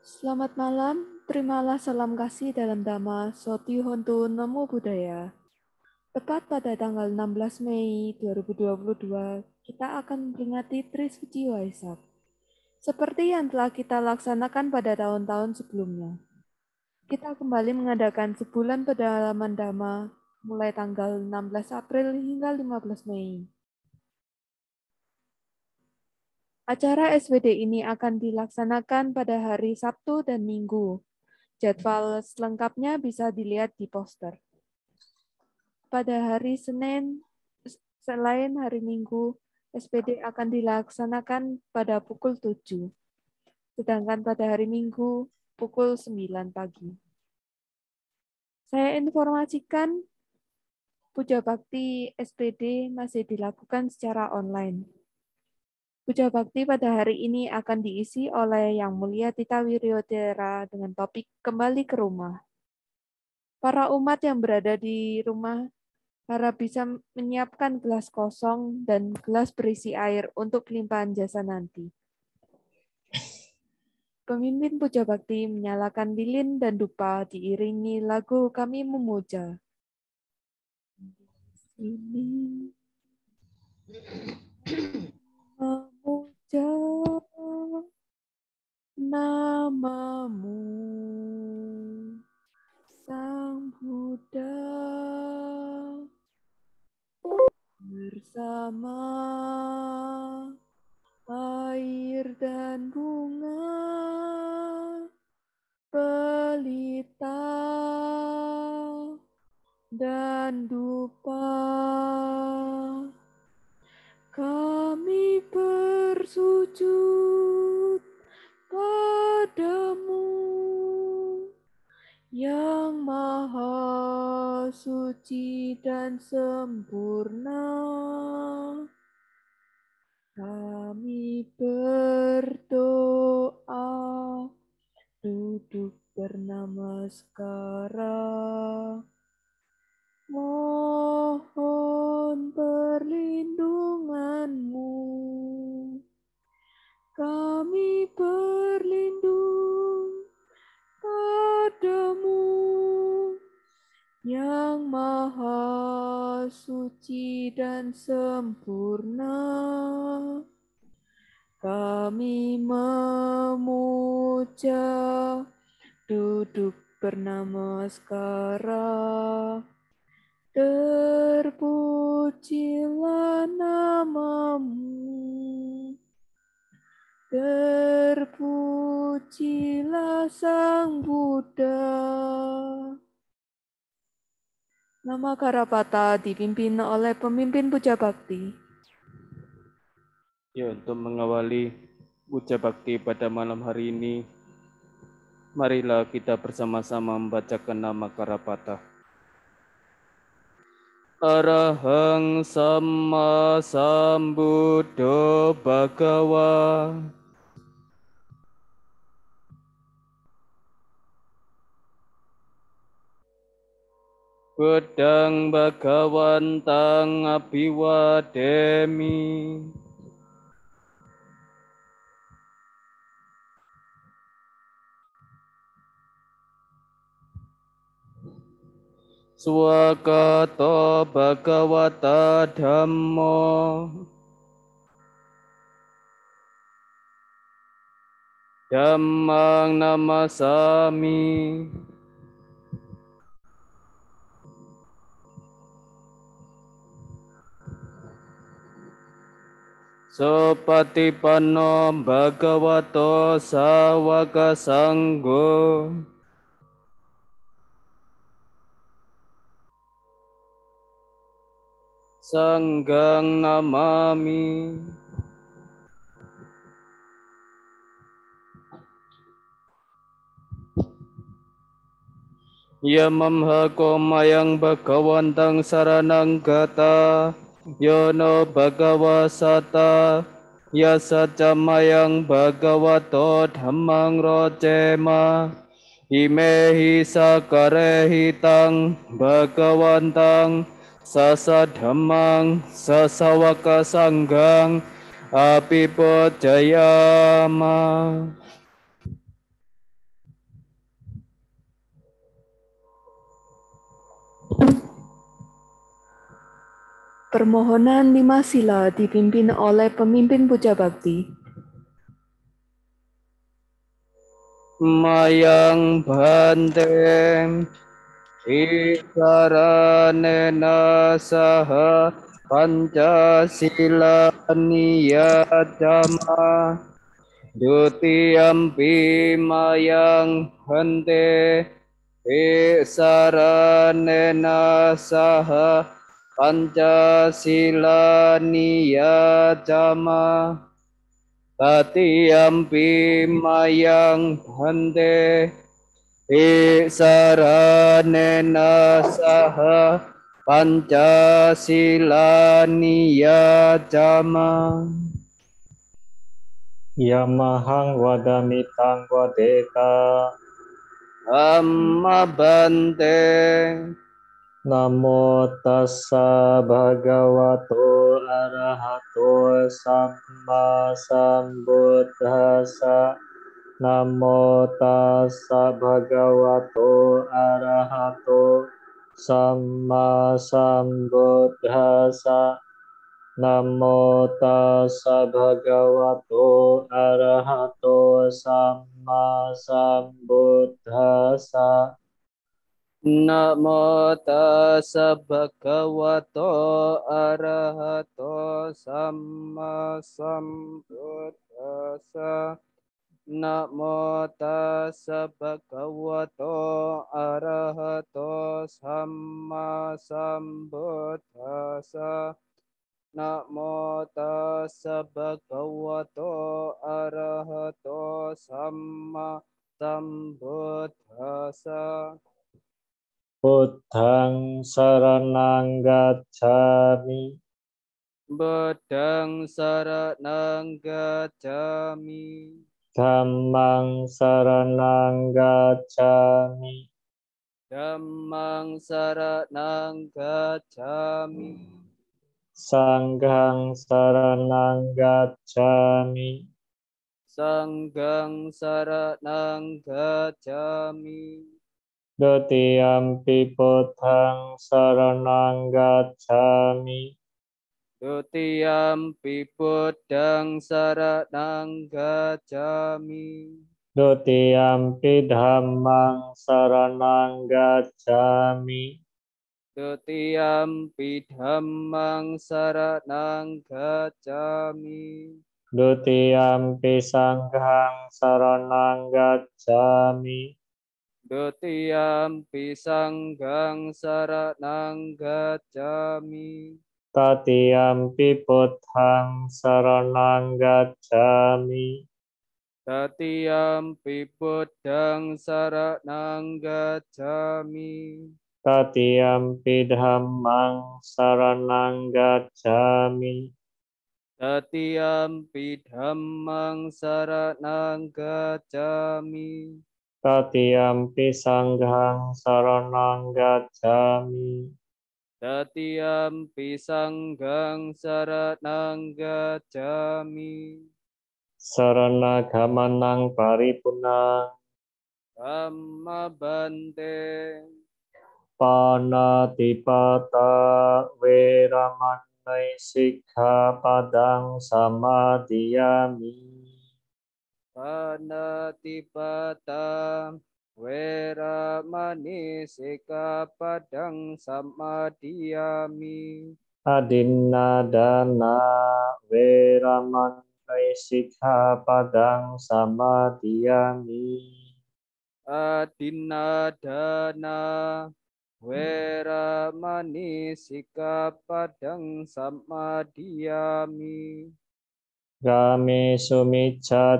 Selamat malam, terimalah salam kasih dalam Dhamma Soti Hontu Namo Buddhaya. Tepat pada tanggal 16 Mei 2022, kita akan memperingati Trisuci Waisak. Seperti yang telah kita laksanakan pada tahun-tahun sebelumnya. Kita kembali mengadakan sebulan pedalaman Dhamma mulai tanggal 16 April hingga 15 Mei. Acara SWD ini akan dilaksanakan pada hari Sabtu dan Minggu. Jadwal selengkapnya bisa dilihat di poster. Pada hari Senin, selain hari Minggu, SPD akan dilaksanakan pada pukul 7, sedangkan pada hari Minggu pukul 9 pagi. Saya informasikan Puja Bakti SPD masih dilakukan secara online Puja Bakti pada hari ini akan diisi oleh Yang Mulia Tita Wiryodera dengan topik Kembali ke Rumah. Para umat yang berada di rumah harap bisa menyiapkan gelas kosong dan gelas berisi air untuk kelimpahan jasa nanti. Pemimpin Puja Bakti menyalakan lilin dan dupa diiringi lagu Kami Memuja. Ini jauh namamu Sang Buddha bersama air dan bunga pelita dan dupa kau sujud padamu yang maha suci dan sempurna. Kami berdoa duduk bernama sekarang Mohon perlindunganmu kami berlindung padamu yang maha suci dan sempurna. Kami memuja duduk bernama sekarang Terpujilah namamu Terpujilah Sang Buddha. Nama Karapata dipimpin oleh pemimpin puja bakti. Ya, untuk mengawali puja bakti pada malam hari ini, marilah kita bersama-sama membacakan nama Karapata. Arahang sama sambuddho Bhagawa. Bedang bagawan tang abiwademi. Swakato Bagawata Dhammo Dhammang Namasami Sopatipano bhagavato sawaka sanggo Sanggang namami Yamamha komayang bhagawantang saranang gata yono bhagava sata yasa camayang bhagavato dhammang rocema imehi sakarehitang bhagavantang sasa dhammang sasawaka api pojayama. Permohonan lima sila dipimpin oleh pemimpin puja bakti. Mayang bantem ikaranena nasaha pancasila duti ampi mayang hante ikaranena saha Pancasila niya niyatama Tatiyampi mayang bhante Isaranena saha Pancasila jama Yamahang wadami tangwa deka Amma bante Namo tassa bhagavato arahato samma sambuddhassa Namo tassa bhagavato arahato samma sambuddhassa Namo tassa bhagavato arahato samma sambuddhassa Namo tassa bhagavato arahato samma sambuddhasa. Namo tassa bhagavato arahato samma sambuddhasa. Namo tassa bhagavato arahato samma sambuddhassa. Buddhang saranang gacchami. Buddhang saranang gacchami. Dhammang saranang gacchami. Dhammang saranang gacchami. Sanggang saranang gacchami. Sanggang saranang gacchami. Dutiyampi putang saranang gacami. Dutiyampi putang saranang gacami. Dutiyampi dhammang saranang gacami. Dutiyampi dhammang saranang gacami. Dutiyampi sanghang saranang gacchami. Getiam pisang gang saranang gacami. Tatiampi buddhang saranang gacami. Tatiampi buddhang saranang gacami. pidham dhammang saranang gacami. pidham dhammang saranang gacami. Tatiampi sanggang saranang gacami. Tatiampi sanggang saranang gacami. gamanang paripuna. Amma bante. Panatipata weramanai sikha padang samadiyami penetipatam Weramani padang samadhiyami. Adinna dana weramani sikha padang samadhiyami. Adinna dana weramani sikha padang samadhiyami. Gamesu wera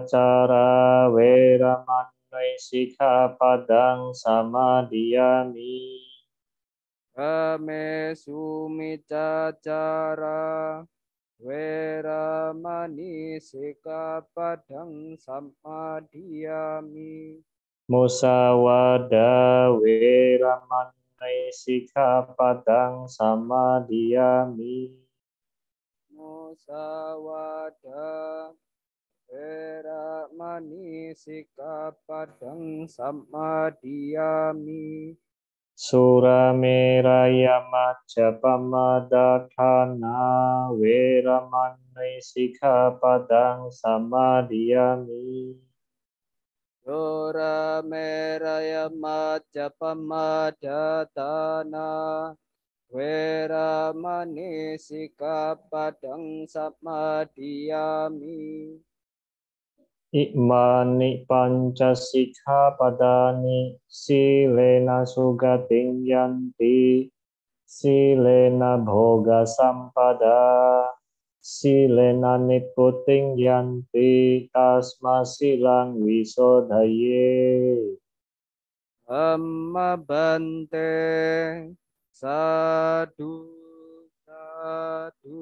weramanai sikha padang sama diami. Gamesu wera weramani sikha padang sama diami. Musawada weramanai sikha padang sama diami sawada manisika padang sama diami Sura meraya wera Veramani padang sama diami meraya tanah. Weramani sikap padang samadiyami. Ikmani pancasikha padani silena suga tingyanti, silena bhoga sampada silena nipu tingyanti tasma silang wisodaye. Amma bante Sadu, sadu,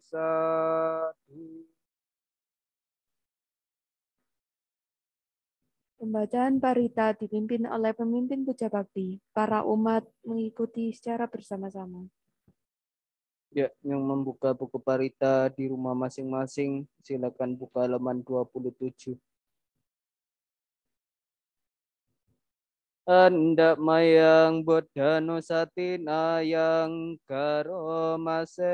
sadu. Pembacaan parita dipimpin oleh pemimpin puja bakti. Para umat mengikuti secara bersama-sama. Ya, yang membuka buku parita di rumah masing-masing, silakan buka halaman 27. anda mayang buddha nusatina yang karomase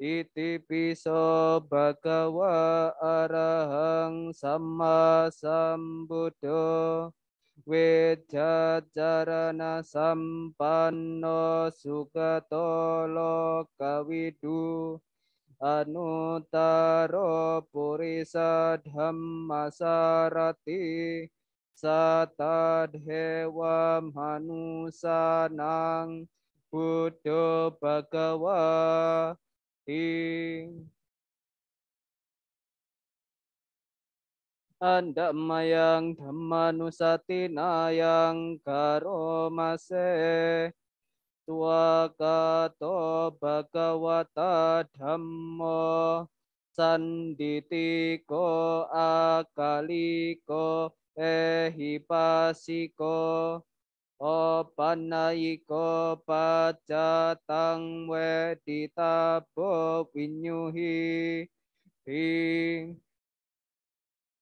iti piso bagawa arahang sama sambudo Wejajarana sampanno sugato lokawidu anutaro purisa dhammasarati satadhewa Manusanang Buddha Bhagava Anda mayang dhammanusati yang karomase Tua kato bhagawata dhammo sanditiko akaliko ehi pasiko opanaiko pacatang wedita winyuhi hi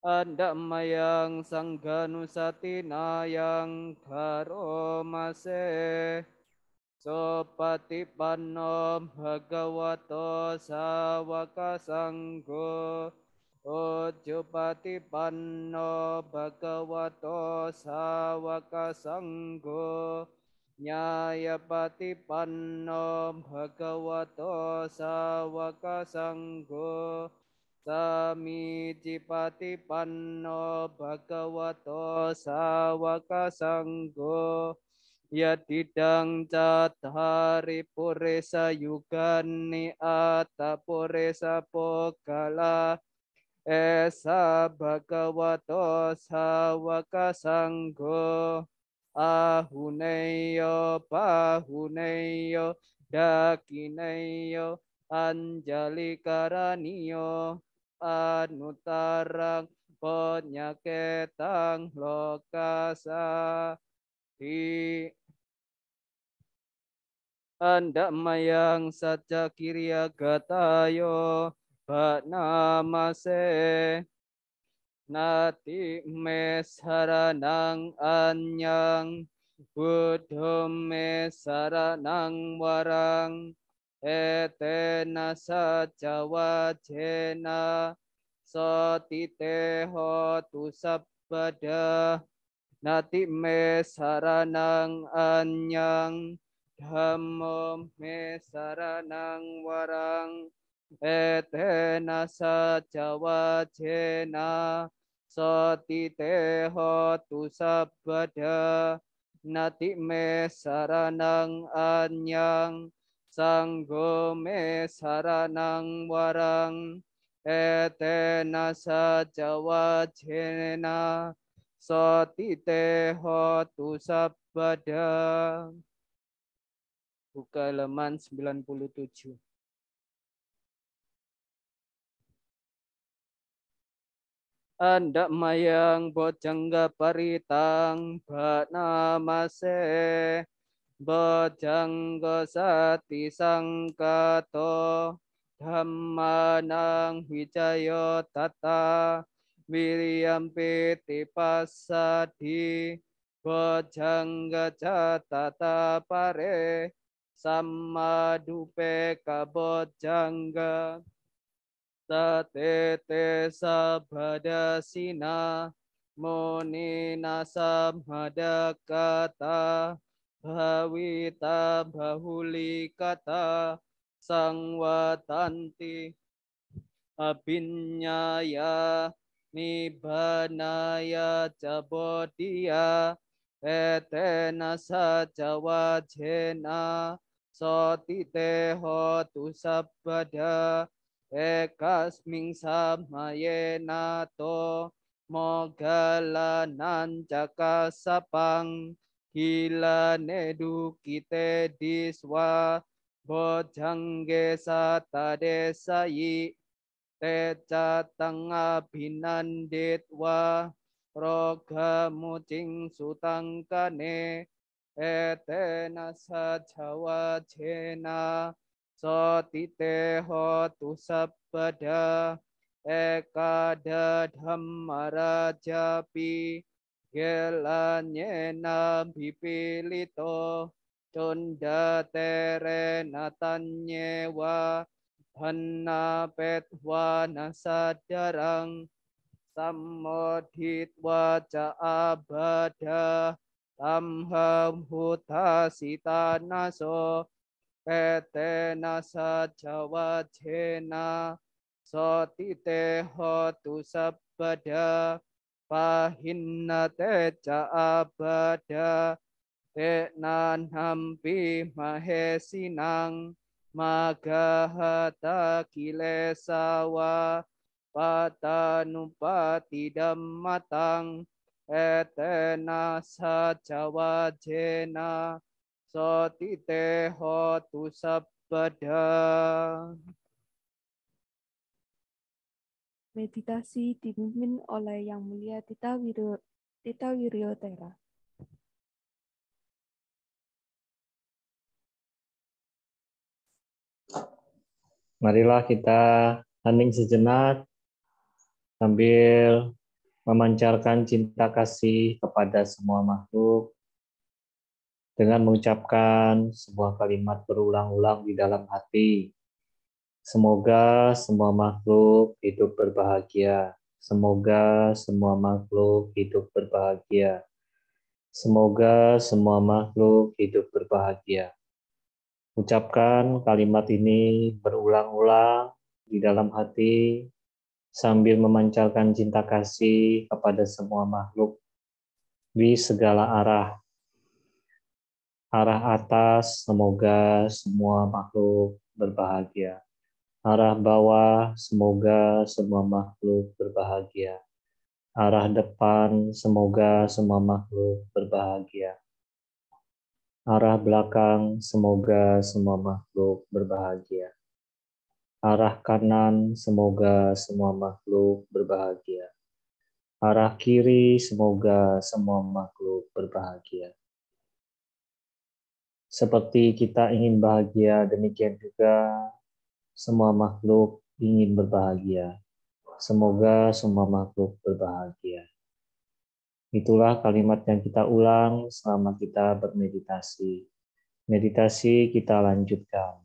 anda mayang sangganusatina yang garo masih Sopati panom bhagavato sawaka sanggo Ujupati panno bhagavato sawaka sanggo Nyayapati panno bhagavato sawaka sanggo Samijipati panno bhagavato sawaka sanggo Yadidang cathari puresa yugani atapuresa pokala esa bhagavato sawaka sangho ahuneyo pahuneyo dakineyo anjali karaniyo anutarang penyaketang lokasa di anda mayang saja kiriya gatayo Namase Nati me saranang anyang Buddho me saranang warang Etena sajawa jena Satiteho tu pada, Nati mesara nang anyang Dhammo mesara nang warang Ete etena sajawajena teho tu sabada nati me saranang anyang sanggo me saranang warang etena sajawajena teho tu sabada Buka halaman 97. Anda mayang bojangga paritang banamase bojangga sati sangkato dhammanang wijayo tata Miriam piti pasadi bojangga catata pare sama dupe kabojangga sina tete sabhadasina muni nasamhadakata bhavita kata sangwatanti abinyaya nibanaya jabodia etena sajawajena sotiteho tu sabada ekasming samayenato mogalanan cakasapang nedu kite diswa bojangge sata desai, teca tengah binanditwa roga mucing sutangkane etena sajawa jena satite hotu sabada ekada dhammarajapi gelanyena bipilito Tunda terena tanyewa hanna petwa nasadarang samodhit waca abada tamham hutasita naso Etena sajawa jena sotite hotu sabada pahinna teca abada tenan hampi mahesinang magahata kilesawa patanupati dammatang etena sajawa jena Sati teho tu sabada. Meditasi dipimpin oleh Yang Mulia Tita Wirio, Tita Wirio Tera. Marilah kita hening sejenak sambil memancarkan cinta kasih kepada semua makhluk dengan mengucapkan sebuah kalimat berulang-ulang di dalam hati. Semoga semua makhluk hidup berbahagia. Semoga semua makhluk hidup berbahagia. Semoga semua makhluk hidup berbahagia. Ucapkan kalimat ini berulang-ulang di dalam hati sambil memancarkan cinta kasih kepada semua makhluk di segala arah Arah atas, semoga semua makhluk berbahagia. Arah bawah, semoga semua makhluk berbahagia. Arah depan, semoga semua makhluk berbahagia. Arah belakang, semoga semua makhluk berbahagia arah kanan, semoga semua makhluk berbahagia. Arah kiri, semoga semua makhluk berbahagia. Seperti kita ingin bahagia, demikian juga semua makhluk ingin berbahagia. Semoga semua makhluk berbahagia. Itulah kalimat yang kita ulang selama kita bermeditasi. Meditasi kita lanjutkan.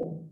people.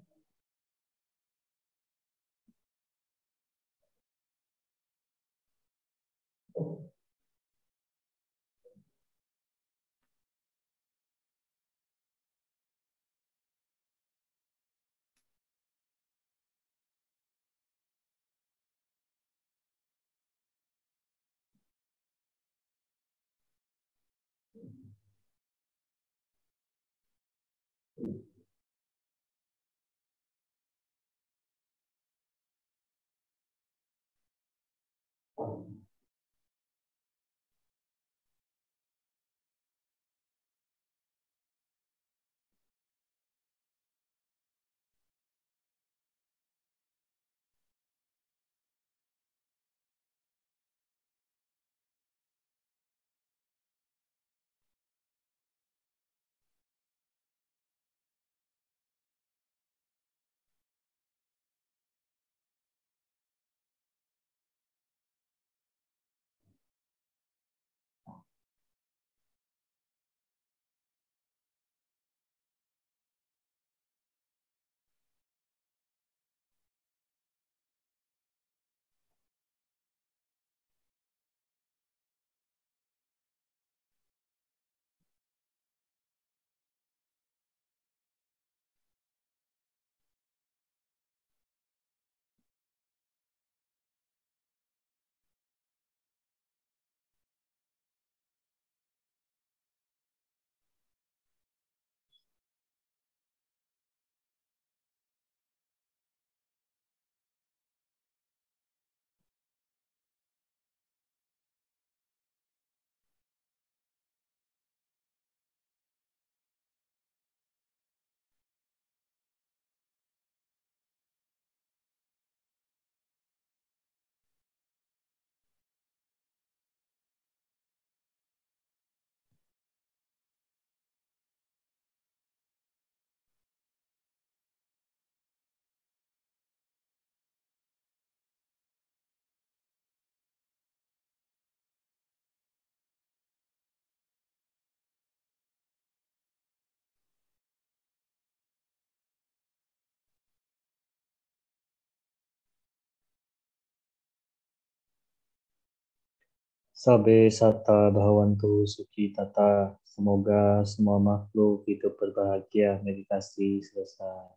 Sabe sata bahawantu suci tata. Semoga semua makhluk hidup berbahagia. Meditasi selesai.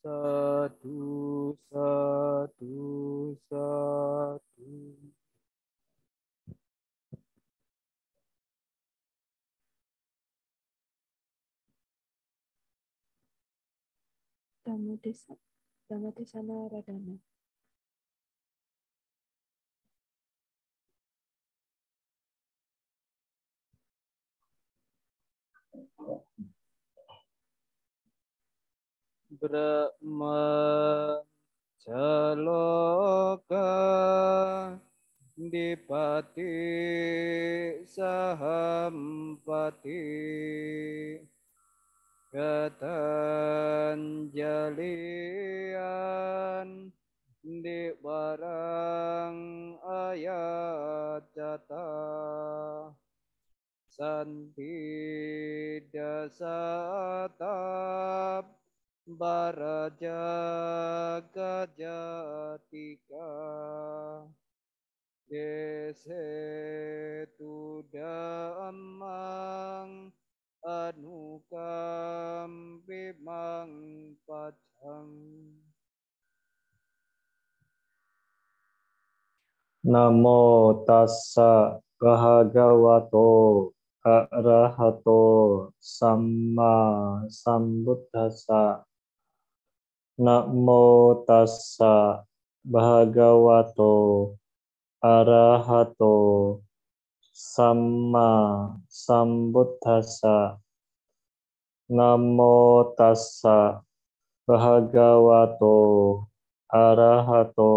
Satu, satu, satu. Tamu desa, tamu desa Radana. Brahma Jaloka dipati sahampati ketanjalian di barang ayat jatah santida satap baraja gajatika desetu damang anukam bimang pacang namo tassa kahagawato arahato sama sambutasa, namo tassa bhagavato arahato sama sambutasa, namo tassa bhagavato arahato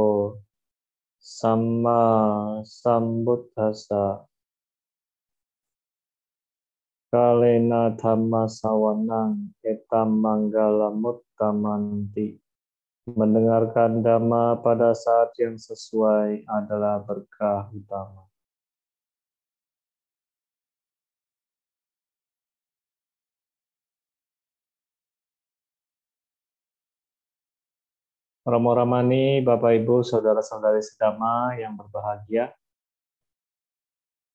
sama sambutasa kalena dhamma sawanang etam manggala muttamanti. Mendengarkan dhamma pada saat yang sesuai adalah berkah utama. Romo Ramani, Bapak Ibu, Saudara-saudari sedama yang berbahagia,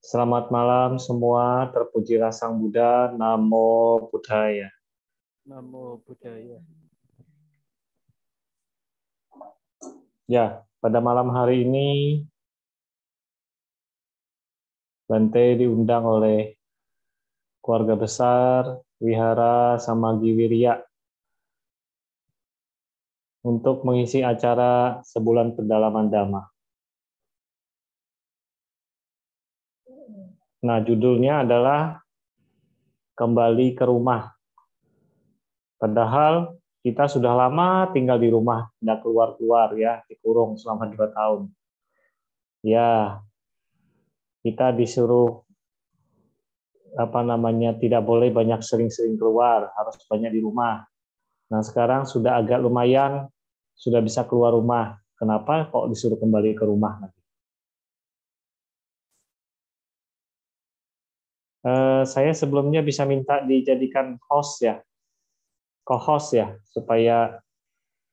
Selamat malam semua, terpujilah Sang Buddha, Namo Buddhaya. Namo Buddhaya. Ya, pada malam hari ini Bante diundang oleh keluarga besar Wihara Samagi Wirya untuk mengisi acara sebulan pendalaman damai. Nah, judulnya adalah kembali ke rumah. Padahal kita sudah lama tinggal di rumah, tidak keluar-keluar ya, dikurung selama dua tahun. Ya, kita disuruh apa namanya tidak boleh banyak sering-sering keluar, harus banyak di rumah. Nah sekarang sudah agak lumayan, sudah bisa keluar rumah. Kenapa kok disuruh kembali ke rumah? Eh, saya sebelumnya bisa minta dijadikan host ya, co-host ya, supaya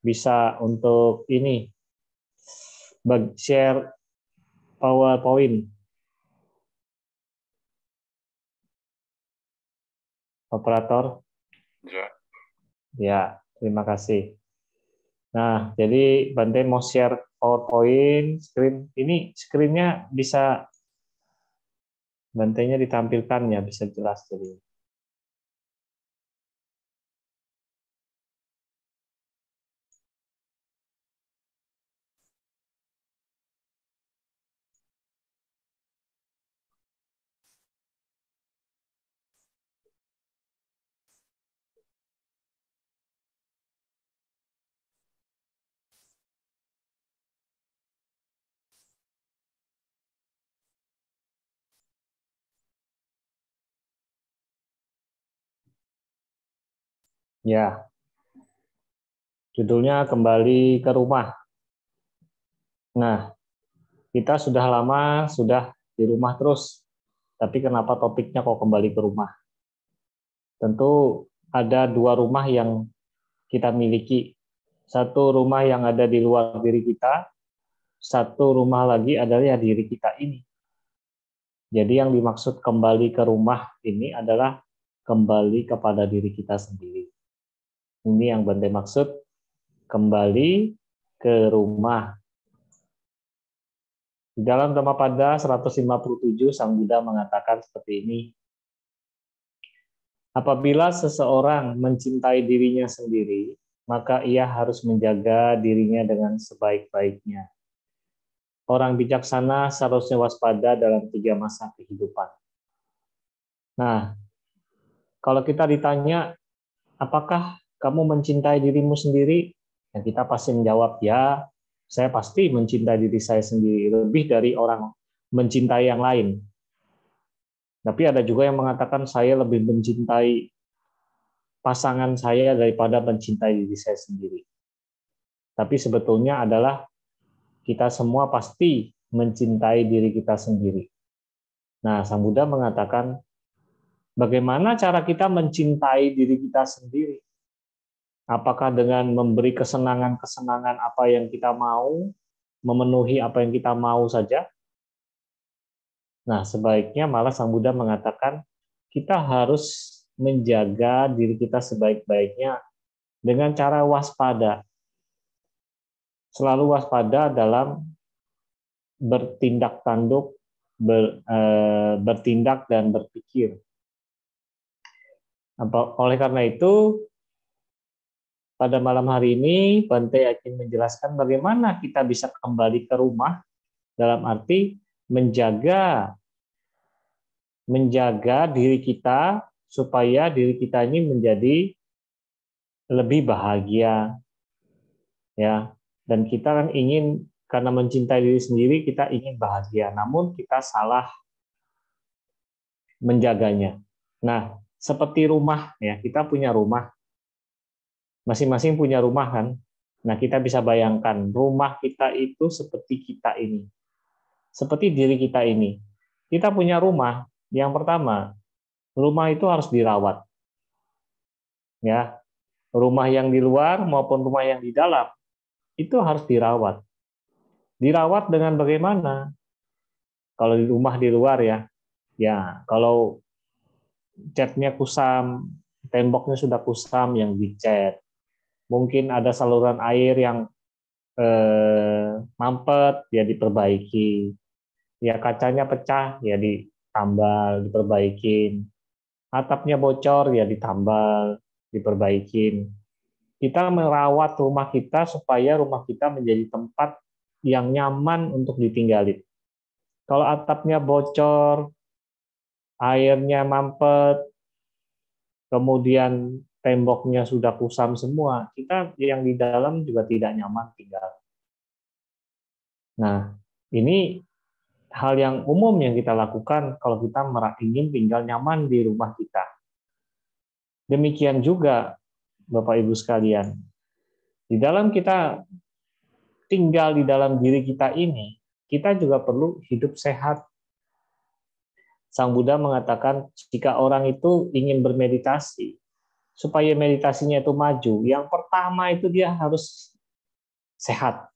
bisa untuk ini share PowerPoint. Operator. Ya. ya. terima kasih. Nah, jadi Bante mau share PowerPoint, screen ini screennya bisa Bantainya ditampilkan ya bisa jelas jadi Ya. Judulnya kembali ke rumah. Nah, kita sudah lama sudah di rumah terus. Tapi kenapa topiknya kok kembali ke rumah? Tentu ada dua rumah yang kita miliki. Satu rumah yang ada di luar diri kita, satu rumah lagi adalah diri kita ini. Jadi yang dimaksud kembali ke rumah ini adalah kembali kepada diri kita sendiri. Ini yang Bante maksud kembali ke rumah. Di dalam pada 157 Sang Buddha mengatakan seperti ini. Apabila seseorang mencintai dirinya sendiri, maka ia harus menjaga dirinya dengan sebaik-baiknya. Orang bijaksana seharusnya waspada dalam tiga masa kehidupan. Nah, kalau kita ditanya apakah kamu mencintai dirimu sendiri? Dan ya kita pasti menjawab, ya, saya pasti mencintai diri saya sendiri lebih dari orang mencintai yang lain. Tapi ada juga yang mengatakan saya lebih mencintai pasangan saya daripada mencintai diri saya sendiri. Tapi sebetulnya adalah kita semua pasti mencintai diri kita sendiri. Nah, Sang Buddha mengatakan, bagaimana cara kita mencintai diri kita sendiri? Apakah dengan memberi kesenangan-kesenangan apa yang kita mau, memenuhi apa yang kita mau saja? Nah, sebaiknya malah Sang Buddha mengatakan kita harus menjaga diri kita sebaik-baiknya dengan cara waspada. Selalu waspada dalam bertindak tanduk, ber, e, bertindak dan berpikir. Oleh karena itu, pada malam hari ini, Bante akan menjelaskan bagaimana kita bisa kembali ke rumah dalam arti menjaga menjaga diri kita supaya diri kita ini menjadi lebih bahagia ya dan kita kan ingin karena mencintai diri sendiri kita ingin bahagia namun kita salah menjaganya nah seperti rumah ya kita punya rumah masing-masing punya rumah kan. Nah, kita bisa bayangkan rumah kita itu seperti kita ini. Seperti diri kita ini. Kita punya rumah, yang pertama, rumah itu harus dirawat. Ya. Rumah yang di luar maupun rumah yang di dalam itu harus dirawat. Dirawat dengan bagaimana? Kalau di rumah di luar ya. Ya, kalau catnya kusam, temboknya sudah kusam yang dicat mungkin ada saluran air yang eh, mampet ya diperbaiki ya kacanya pecah ya ditambal diperbaikin atapnya bocor ya ditambal diperbaikin kita merawat rumah kita supaya rumah kita menjadi tempat yang nyaman untuk ditinggalin kalau atapnya bocor airnya mampet kemudian temboknya sudah kusam semua, kita yang di dalam juga tidak nyaman tinggal. Nah, ini hal yang umum yang kita lakukan kalau kita ingin tinggal nyaman di rumah kita. Demikian juga, Bapak Ibu sekalian, di dalam kita tinggal di dalam diri kita ini, kita juga perlu hidup sehat. Sang Buddha mengatakan, jika orang itu ingin bermeditasi, supaya meditasinya itu maju. Yang pertama itu dia harus sehat.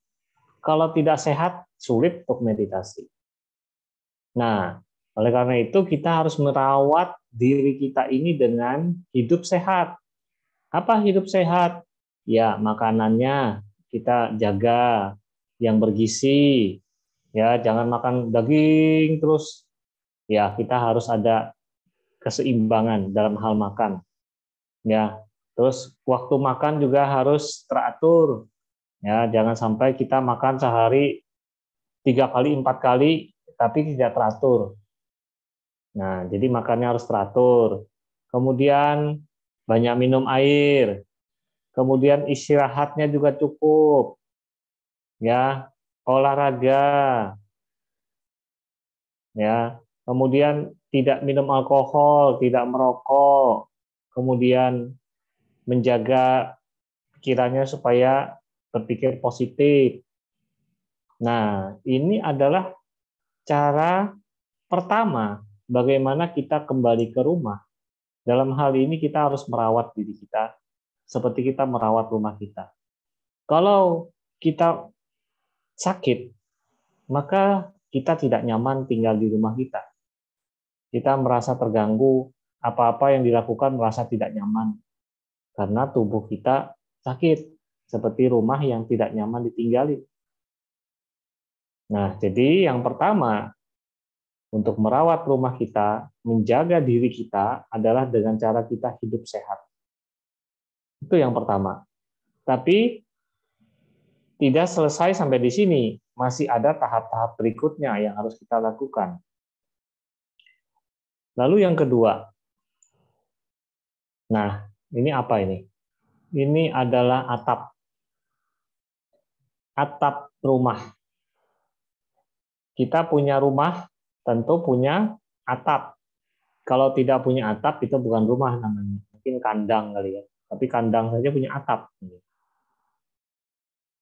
Kalau tidak sehat, sulit untuk meditasi. Nah, oleh karena itu kita harus merawat diri kita ini dengan hidup sehat. Apa hidup sehat? Ya, makanannya kita jaga yang bergizi. Ya, jangan makan daging terus. Ya, kita harus ada keseimbangan dalam hal makan ya terus waktu makan juga harus teratur ya jangan sampai kita makan sehari tiga kali empat kali tapi tidak teratur nah jadi makannya harus teratur kemudian banyak minum air kemudian istirahatnya juga cukup ya olahraga ya kemudian tidak minum alkohol tidak merokok kemudian menjaga pikirannya supaya berpikir positif. Nah, ini adalah cara pertama bagaimana kita kembali ke rumah. Dalam hal ini kita harus merawat diri kita seperti kita merawat rumah kita. Kalau kita sakit, maka kita tidak nyaman tinggal di rumah kita. Kita merasa terganggu apa-apa yang dilakukan merasa tidak nyaman karena tubuh kita sakit seperti rumah yang tidak nyaman ditinggali. Nah, jadi yang pertama untuk merawat rumah kita, menjaga diri kita adalah dengan cara kita hidup sehat. Itu yang pertama. Tapi tidak selesai sampai di sini, masih ada tahap-tahap berikutnya yang harus kita lakukan. Lalu yang kedua, Nah, ini apa ini? Ini adalah atap. Atap rumah. Kita punya rumah, tentu punya atap. Kalau tidak punya atap, itu bukan rumah namanya. Mungkin kandang kali ya. Tapi kandang saja punya atap.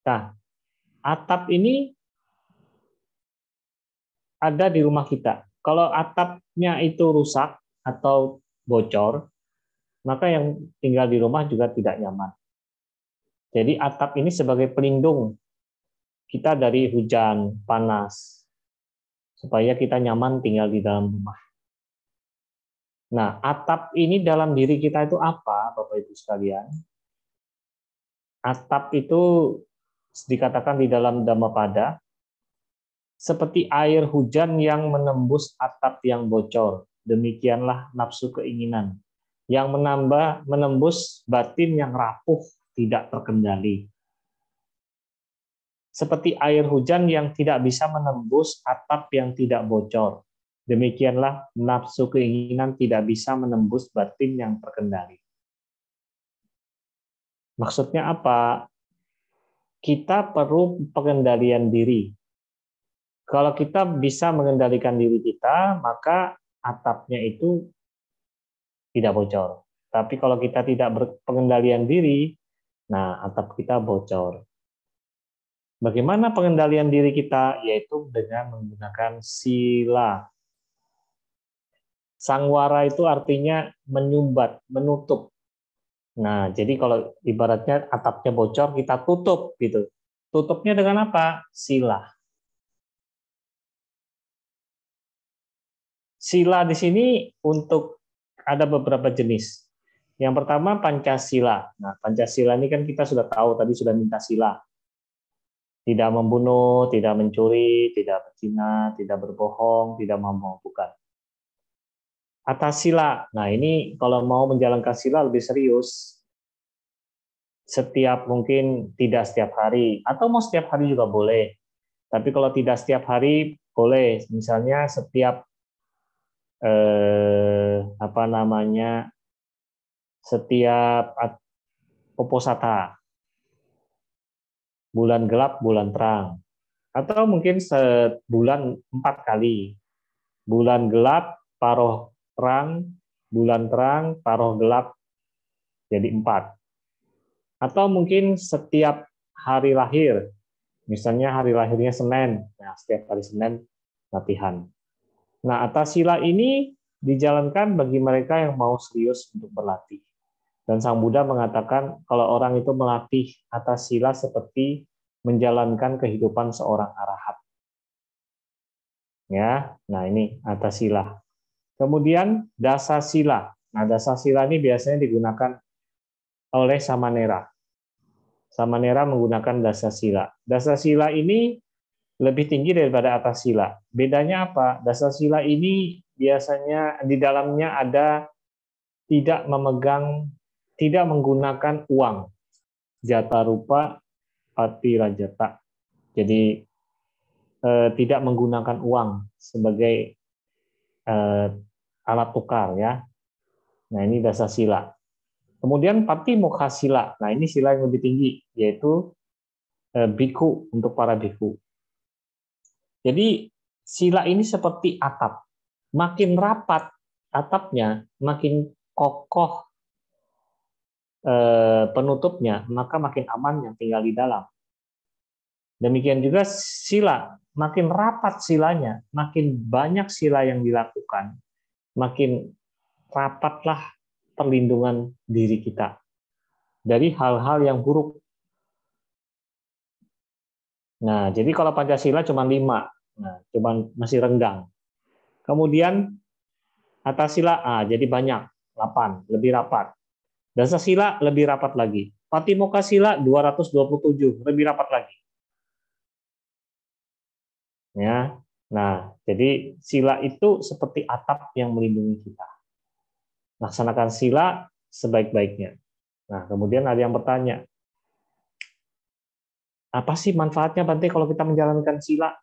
Nah, atap ini ada di rumah kita. Kalau atapnya itu rusak atau bocor, maka yang tinggal di rumah juga tidak nyaman. Jadi atap ini sebagai pelindung kita dari hujan, panas, supaya kita nyaman tinggal di dalam rumah. Nah, atap ini dalam diri kita itu apa, Bapak Ibu sekalian? Atap itu dikatakan di dalam Dhammapada seperti air hujan yang menembus atap yang bocor. Demikianlah nafsu keinginan yang menambah menembus batin yang rapuh tidak terkendali. Seperti air hujan yang tidak bisa menembus atap yang tidak bocor. Demikianlah nafsu keinginan tidak bisa menembus batin yang terkendali. Maksudnya apa? Kita perlu pengendalian diri. Kalau kita bisa mengendalikan diri kita, maka atapnya itu tidak bocor. Tapi kalau kita tidak berpengendalian diri, nah atap kita bocor. Bagaimana pengendalian diri kita? Yaitu dengan menggunakan sila. Sangwara itu artinya menyumbat, menutup. Nah, jadi kalau ibaratnya atapnya bocor, kita tutup gitu. Tutupnya dengan apa? Sila. Sila di sini untuk ada beberapa jenis. Yang pertama Pancasila. Nah, Pancasila ini kan kita sudah tahu tadi sudah minta sila. Tidak membunuh, tidak mencuri, tidak berzina, tidak berbohong, tidak bukan. Atas sila. Nah, ini kalau mau menjalankan sila lebih serius. Setiap mungkin tidak setiap hari atau mau setiap hari juga boleh. Tapi kalau tidak setiap hari boleh, misalnya setiap eh, apa namanya setiap oposata bulan gelap bulan terang atau mungkin sebulan empat kali bulan gelap paruh terang bulan terang paruh gelap jadi empat atau mungkin setiap hari lahir misalnya hari lahirnya Senin nah setiap hari Senin latihan nah atas sila ini dijalankan bagi mereka yang mau serius untuk berlatih. Dan Sang Buddha mengatakan kalau orang itu melatih atas sila seperti menjalankan kehidupan seorang arahat. Ya, nah ini atas sila. Kemudian dasa sila. Nah, dasa sila ini biasanya digunakan oleh samanera. Samanera menggunakan dasa sila. Dasa sila ini lebih tinggi daripada atas sila. Bedanya apa? Dasa sila ini biasanya di dalamnya ada tidak memegang, tidak menggunakan uang. Jata rupa pati rajata. Jadi eh, tidak menggunakan uang sebagai eh, alat tukar ya. Nah ini dasar sila. Kemudian pati mukha sila. Nah ini sila yang lebih tinggi yaitu eh, biku untuk para biku. Jadi sila ini seperti atap makin rapat atapnya, makin kokoh eh, penutupnya, maka makin aman yang tinggal di dalam. Demikian juga sila, makin rapat silanya, makin banyak sila yang dilakukan, makin rapatlah perlindungan diri kita dari hal-hal yang buruk. Nah, jadi kalau Pancasila cuma lima, nah, cuma masih renggang. Kemudian atas sila A, ah, jadi banyak, 8, lebih rapat. Dasar sila lebih rapat lagi. Patimoka sila 227, lebih rapat lagi. Ya. Nah, jadi sila itu seperti atap yang melindungi kita. Laksanakan sila sebaik-baiknya. Nah, kemudian ada yang bertanya, apa sih manfaatnya Bante kalau kita menjalankan sila?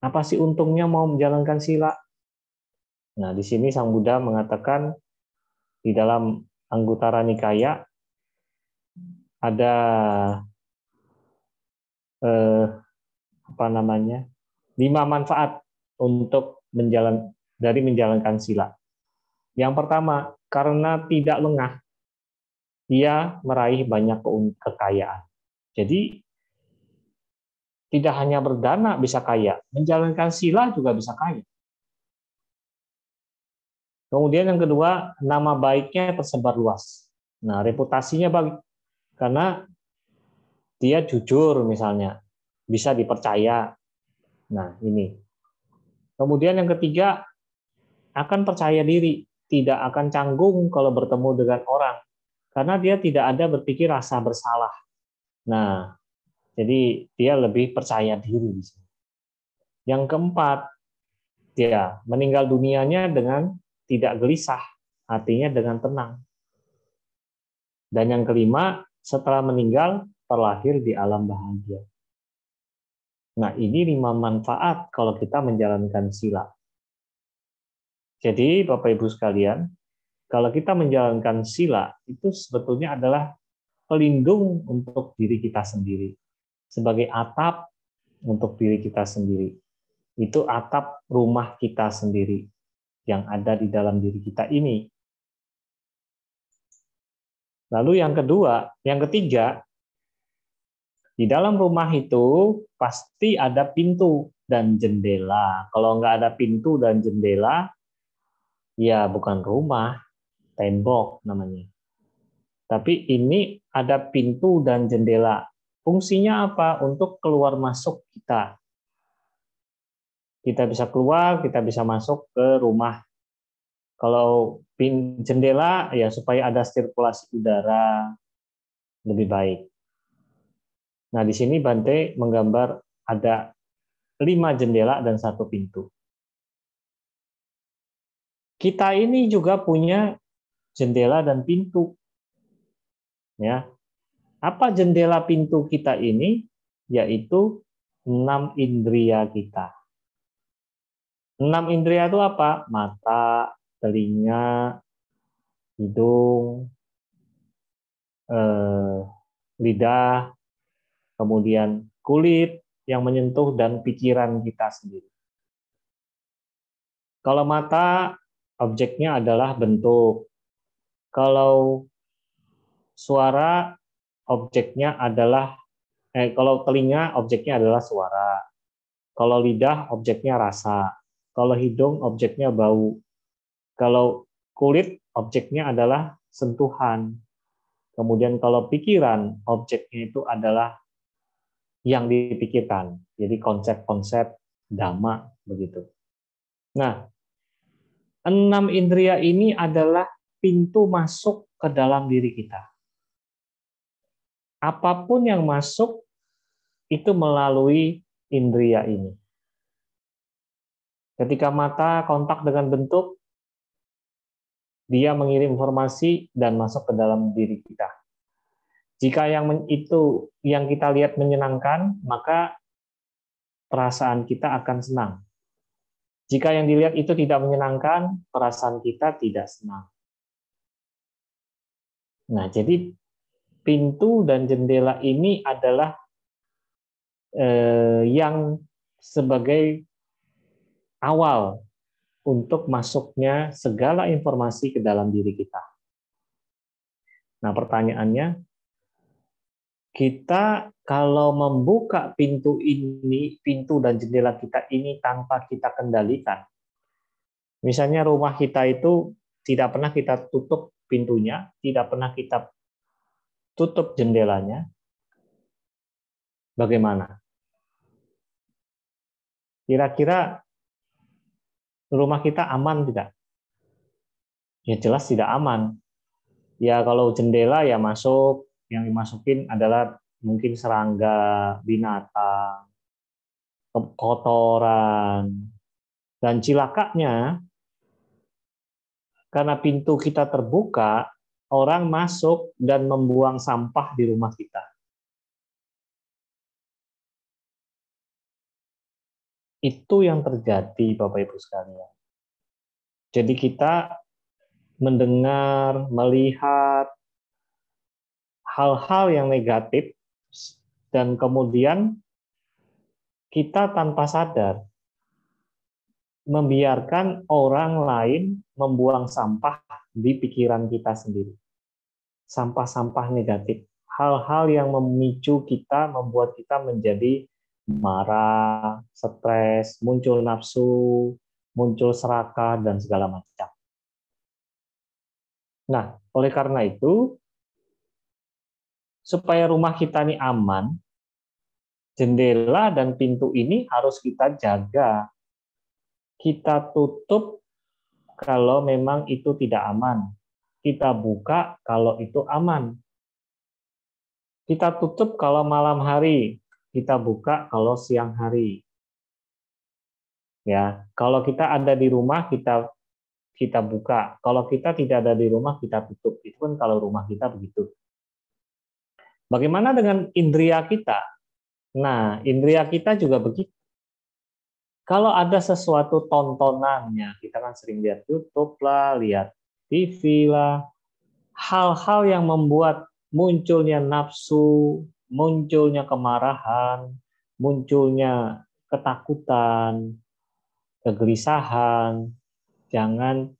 Apa sih untungnya mau menjalankan sila? Nah, di sini Sang Buddha mengatakan di dalam Anggutara Nikaya ada eh, apa namanya lima manfaat untuk menjalan dari menjalankan sila. Yang pertama, karena tidak lengah, ia meraih banyak kekayaan. Jadi tidak hanya berdana bisa kaya, menjalankan sila juga bisa kaya. Kemudian yang kedua, nama baiknya tersebar luas. Nah, reputasinya baik karena dia jujur misalnya, bisa dipercaya. Nah, ini. Kemudian yang ketiga, akan percaya diri, tidak akan canggung kalau bertemu dengan orang karena dia tidak ada berpikir rasa bersalah. Nah, jadi dia lebih percaya diri. Yang keempat, dia meninggal dunianya dengan tidak gelisah, artinya dengan tenang. Dan yang kelima, setelah meninggal, terlahir di alam bahagia. Nah, ini lima manfaat kalau kita menjalankan sila. Jadi, Bapak Ibu sekalian, kalau kita menjalankan sila, itu sebetulnya adalah pelindung untuk diri kita sendiri sebagai atap untuk diri kita sendiri. Itu atap rumah kita sendiri yang ada di dalam diri kita ini. Lalu yang kedua, yang ketiga, di dalam rumah itu pasti ada pintu dan jendela. Kalau nggak ada pintu dan jendela, ya bukan rumah, tembok namanya. Tapi ini ada pintu dan jendela. Fungsinya apa? Untuk keluar masuk kita. Kita bisa keluar, kita bisa masuk ke rumah. Kalau pin jendela ya supaya ada sirkulasi udara lebih baik. Nah, di sini Bante menggambar ada lima jendela dan satu pintu. Kita ini juga punya jendela dan pintu. Ya, apa jendela pintu kita ini? Yaitu enam indria kita. Enam indria itu apa? Mata, telinga, hidung, eh, lidah, kemudian kulit yang menyentuh dan pikiran kita sendiri. Kalau mata, objeknya adalah bentuk. Kalau suara, objeknya adalah eh, kalau telinga objeknya adalah suara, kalau lidah objeknya rasa, kalau hidung objeknya bau, kalau kulit objeknya adalah sentuhan, kemudian kalau pikiran objeknya itu adalah yang dipikirkan, jadi konsep-konsep dhamma begitu. Nah, enam indria ini adalah pintu masuk ke dalam diri kita apapun yang masuk itu melalui indria ini. Ketika mata kontak dengan bentuk, dia mengirim informasi dan masuk ke dalam diri kita. Jika yang itu yang kita lihat menyenangkan, maka perasaan kita akan senang. Jika yang dilihat itu tidak menyenangkan, perasaan kita tidak senang. Nah, jadi pintu dan jendela ini adalah eh, yang sebagai awal untuk masuknya segala informasi ke dalam diri kita. Nah, pertanyaannya, kita kalau membuka pintu ini, pintu dan jendela kita ini tanpa kita kendalikan. Misalnya rumah kita itu tidak pernah kita tutup pintunya, tidak pernah kita tutup jendelanya, bagaimana? Kira-kira rumah kita aman tidak? Ya jelas tidak aman. Ya kalau jendela ya masuk, yang dimasukin adalah mungkin serangga, binatang, kotoran. Dan cilakanya karena pintu kita terbuka, orang masuk dan membuang sampah di rumah kita. Itu yang terjadi, Bapak Ibu sekalian. Jadi, kita mendengar, melihat hal-hal yang negatif, dan kemudian kita tanpa sadar membiarkan orang lain membuang sampah di pikiran kita sendiri. Sampah-sampah negatif, hal-hal yang memicu kita, membuat kita menjadi marah, stres, muncul nafsu, muncul serakah, dan segala macam. Nah, oleh karena itu, supaya rumah kita ini aman, jendela dan pintu ini harus kita jaga. Kita tutup kalau memang itu tidak aman. Kita buka kalau itu aman. Kita tutup kalau malam hari. Kita buka kalau siang hari. Ya, kalau kita ada di rumah kita kita buka. Kalau kita tidak ada di rumah kita tutup. Itu pun kalau rumah kita begitu. Bagaimana dengan indria kita? Nah, indria kita juga begitu. Kalau ada sesuatu tontonannya, kita kan sering lihat YouTube lah, lihat TV lah, hal-hal yang membuat munculnya nafsu, munculnya kemarahan, munculnya ketakutan, kegelisahan, jangan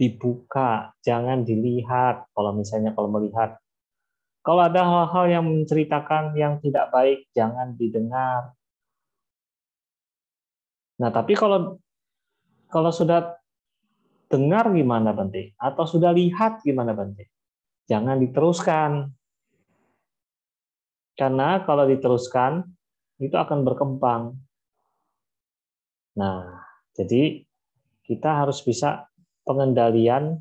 dibuka, jangan dilihat. Kalau misalnya kalau melihat, kalau ada hal-hal yang menceritakan yang tidak baik, jangan didengar, Nah, tapi kalau kalau sudah dengar gimana Bante? Atau sudah lihat gimana Bante? Jangan diteruskan. Karena kalau diteruskan, itu akan berkembang. Nah, jadi kita harus bisa pengendalian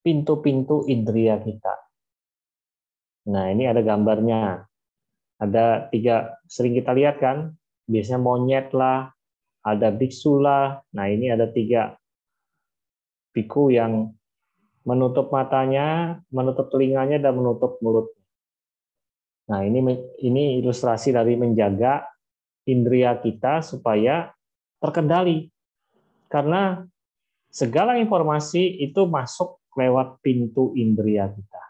pintu-pintu indria kita. Nah, ini ada gambarnya. Ada tiga, sering kita lihat kan, biasanya monyet lah, ada biksula. Nah, ini ada tiga biku yang menutup matanya, menutup telinganya, dan menutup mulutnya. Nah, ini ini ilustrasi dari menjaga indria kita supaya terkendali. Karena segala informasi itu masuk lewat pintu indria kita.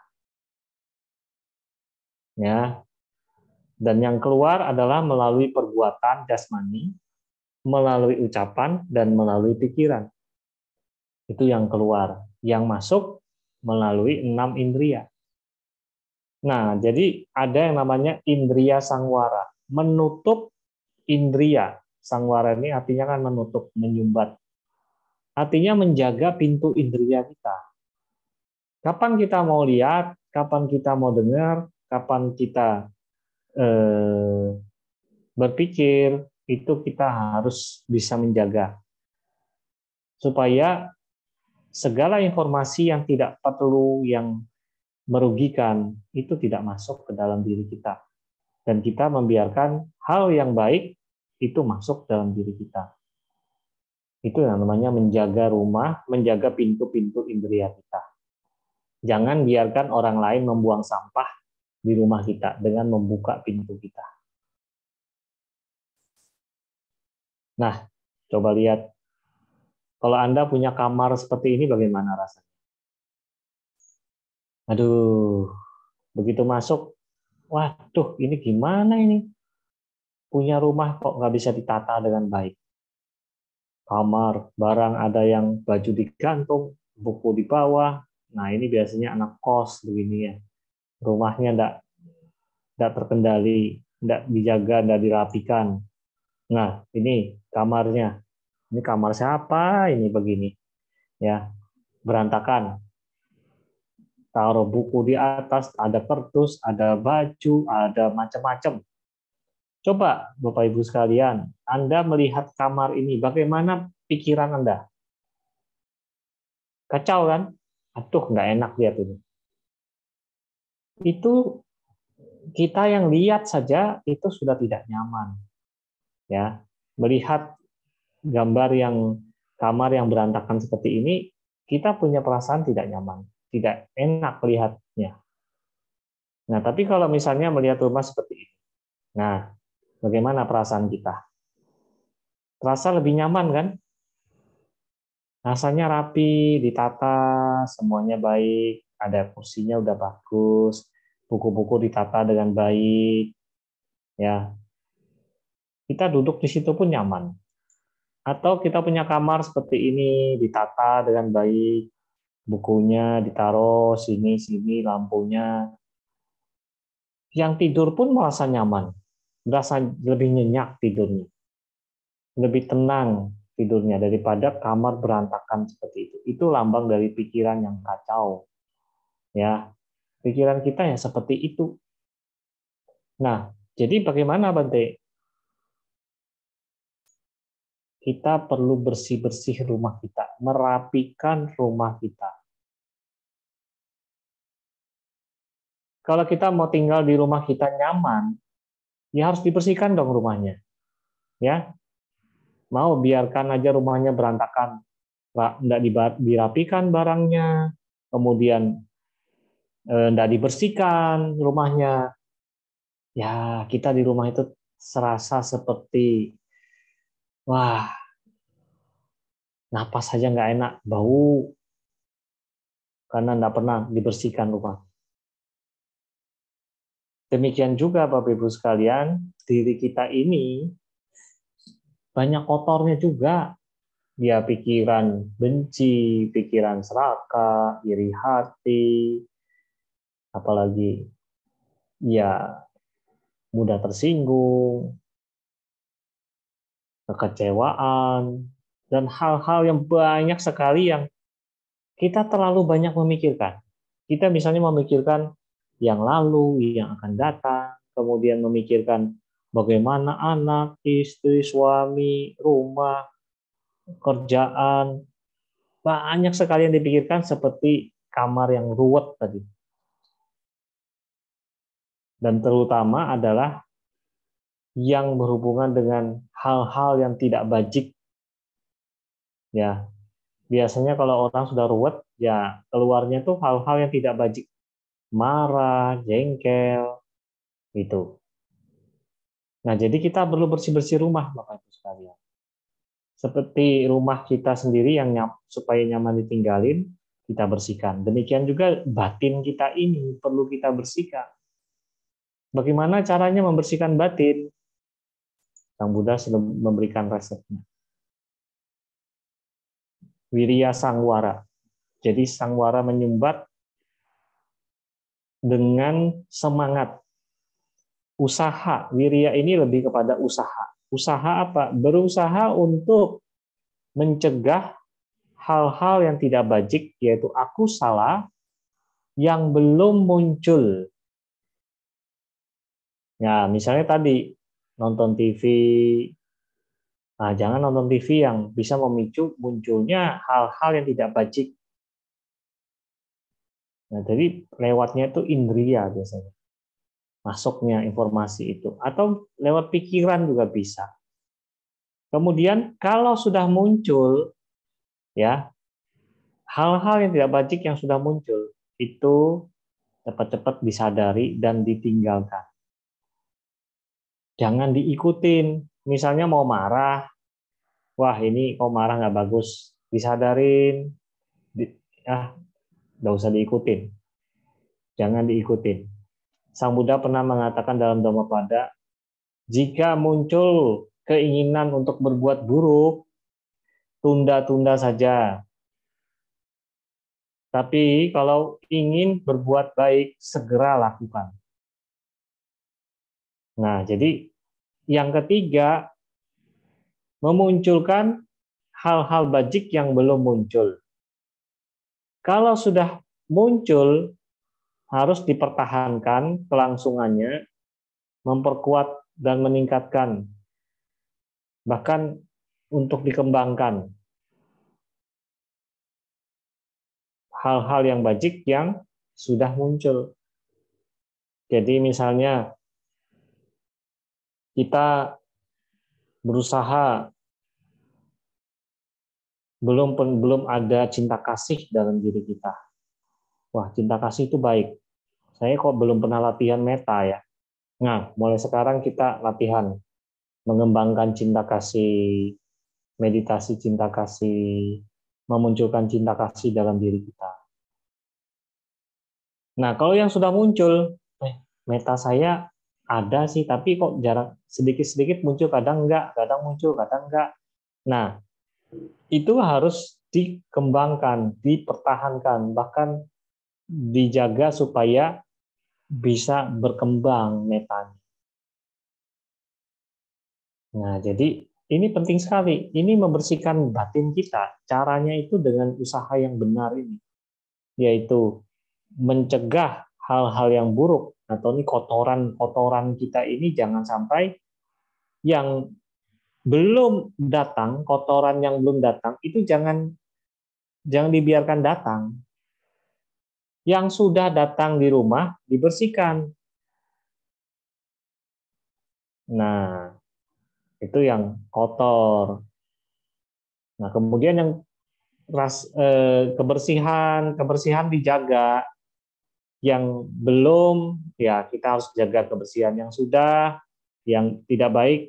Ya. Dan yang keluar adalah melalui perbuatan jasmani melalui ucapan dan melalui pikiran. Itu yang keluar, yang masuk melalui enam indria. Nah, jadi ada yang namanya indria sangwara, menutup indria. Sangwara ini artinya kan menutup, menyumbat. Artinya menjaga pintu indria kita. Kapan kita mau lihat, kapan kita mau dengar, kapan kita eh, berpikir, itu kita harus bisa menjaga supaya segala informasi yang tidak perlu yang merugikan itu tidak masuk ke dalam diri kita dan kita membiarkan hal yang baik itu masuk dalam diri kita itu yang namanya menjaga rumah menjaga pintu-pintu indria kita jangan biarkan orang lain membuang sampah di rumah kita dengan membuka pintu kita Nah, coba lihat. Kalau Anda punya kamar seperti ini bagaimana rasanya? Aduh, begitu masuk, waduh ini gimana ini? Punya rumah kok nggak bisa ditata dengan baik. Kamar, barang ada yang baju digantung, buku di bawah. Nah ini biasanya anak kos begini ya. Rumahnya nggak enggak terkendali, nggak dijaga, nggak dirapikan. Nah, ini kamarnya. Ini kamar siapa? Ini begini. Ya, berantakan. Taruh buku di atas, ada kertas, ada baju, ada macam-macam. Coba Bapak Ibu sekalian, Anda melihat kamar ini, bagaimana pikiran Anda? Kacau kan? Aduh, nggak enak lihat ini. Itu kita yang lihat saja itu sudah tidak nyaman. Ya melihat gambar yang kamar yang berantakan seperti ini, kita punya perasaan tidak nyaman, tidak enak lihatnya. Nah, tapi kalau misalnya melihat rumah seperti ini, nah, bagaimana perasaan kita? Terasa lebih nyaman kan? Rasanya rapi, ditata, semuanya baik, ada kursinya udah bagus, buku-buku ditata dengan baik, ya kita duduk di situ pun nyaman. Atau kita punya kamar seperti ini, ditata dengan baik, bukunya ditaruh sini-sini, lampunya. Yang tidur pun merasa nyaman, merasa lebih nyenyak tidurnya. Lebih tenang tidurnya daripada kamar berantakan seperti itu. Itu lambang dari pikiran yang kacau. Ya, pikiran kita yang seperti itu. Nah, jadi bagaimana Bante? kita perlu bersih-bersih rumah kita, merapikan rumah kita. Kalau kita mau tinggal di rumah kita nyaman, ya harus dibersihkan dong rumahnya. Ya. Mau biarkan aja rumahnya berantakan, enggak dirapikan barangnya, kemudian enggak dibersihkan rumahnya. Ya, kita di rumah itu serasa seperti Wah, napas saja nggak enak, bau. Karena nggak pernah dibersihkan rumah. Demikian juga Bapak Ibu sekalian, diri kita ini banyak kotornya juga. Dia ya, pikiran benci, pikiran seraka, iri hati, apalagi ya mudah tersinggung, kekecewaan, dan hal-hal yang banyak sekali yang kita terlalu banyak memikirkan. Kita misalnya memikirkan yang lalu, yang akan datang, kemudian memikirkan bagaimana anak, istri, suami, rumah, kerjaan, banyak sekali yang dipikirkan seperti kamar yang ruwet tadi. Dan terutama adalah yang berhubungan dengan hal-hal yang tidak bajik. Ya, biasanya kalau orang sudah ruwet, ya keluarnya tuh hal-hal yang tidak bajik, marah, jengkel, itu Nah, jadi kita perlu bersih-bersih rumah, Bapak Ibu sekalian. Seperti rumah kita sendiri yang nyam, supaya nyaman ditinggalin, kita bersihkan. Demikian juga batin kita ini perlu kita bersihkan. Bagaimana caranya membersihkan batin? Sang Buddha sudah memberikan resepnya. Wirya sangwara. Jadi sangwara menyumbat dengan semangat. Usaha, wirya ini lebih kepada usaha. Usaha apa? Berusaha untuk mencegah hal-hal yang tidak bajik, yaitu aku salah yang belum muncul. Nah, misalnya tadi nonton TV. Nah, jangan nonton TV yang bisa memicu munculnya hal-hal yang tidak bajik. Nah, jadi lewatnya itu indria biasanya. Masuknya informasi itu. Atau lewat pikiran juga bisa. Kemudian kalau sudah muncul, ya hal-hal yang tidak bajik yang sudah muncul, itu cepat-cepat disadari dan ditinggalkan jangan diikutin. Misalnya mau marah, wah ini kok marah nggak bagus, disadarin, di, ah nggak usah diikutin, jangan diikutin. Sang Buddha pernah mengatakan dalam Dhammapada, jika muncul keinginan untuk berbuat buruk, tunda-tunda saja. Tapi kalau ingin berbuat baik, segera lakukan. Nah, jadi yang ketiga, memunculkan hal-hal bajik yang belum muncul. Kalau sudah muncul, harus dipertahankan kelangsungannya, memperkuat dan meningkatkan, bahkan untuk dikembangkan. Hal-hal yang bajik yang sudah muncul. Jadi misalnya kita berusaha belum belum ada cinta kasih dalam diri kita. Wah, cinta kasih itu baik. Saya kok belum pernah latihan meta ya. Nah, mulai sekarang kita latihan mengembangkan cinta kasih, meditasi cinta kasih, memunculkan cinta kasih dalam diri kita. Nah, kalau yang sudah muncul, eh, meta saya ada sih tapi kok jarak sedikit-sedikit muncul kadang enggak kadang muncul kadang enggak nah itu harus dikembangkan dipertahankan bahkan dijaga supaya bisa berkembang metanya nah jadi ini penting sekali ini membersihkan batin kita caranya itu dengan usaha yang benar ini yaitu mencegah hal-hal yang buruk atau ini kotoran-kotoran kita ini jangan sampai yang belum datang, kotoran yang belum datang itu jangan jangan dibiarkan datang. Yang sudah datang di rumah dibersihkan. Nah, itu yang kotor. Nah, kemudian yang ras, eh, kebersihan, kebersihan dijaga yang belum ya kita harus jaga kebersihan yang sudah yang tidak baik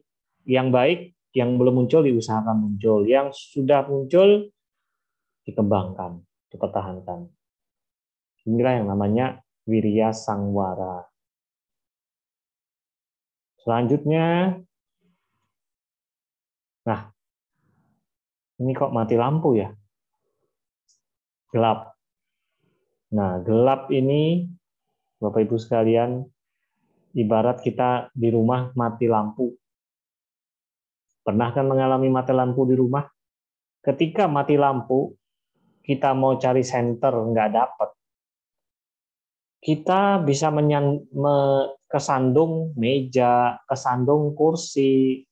yang baik yang belum muncul diusahakan muncul yang sudah muncul dikembangkan dipertahankan inilah yang namanya wirya sangwara selanjutnya nah ini kok mati lampu ya gelap Nah, gelap ini Bapak Ibu sekalian ibarat kita di rumah mati lampu. Pernah kan mengalami mati lampu di rumah? Ketika mati lampu, kita mau cari senter nggak dapat. Kita bisa menyan, me, kesandung meja, kesandung kursi,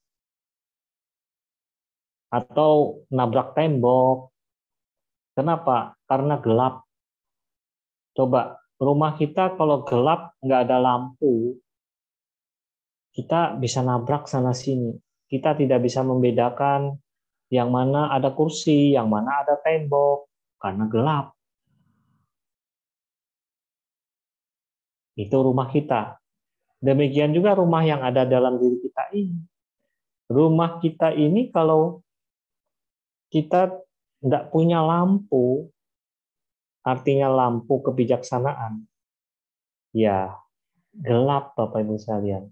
atau nabrak tembok. Kenapa? Karena gelap. Coba rumah kita kalau gelap nggak ada lampu, kita bisa nabrak sana sini. Kita tidak bisa membedakan yang mana ada kursi, yang mana ada tembok karena gelap. Itu rumah kita. Demikian juga rumah yang ada dalam diri kita ini. Rumah kita ini kalau kita tidak punya lampu, artinya lampu kebijaksanaan. Ya, gelap Bapak Ibu sekalian.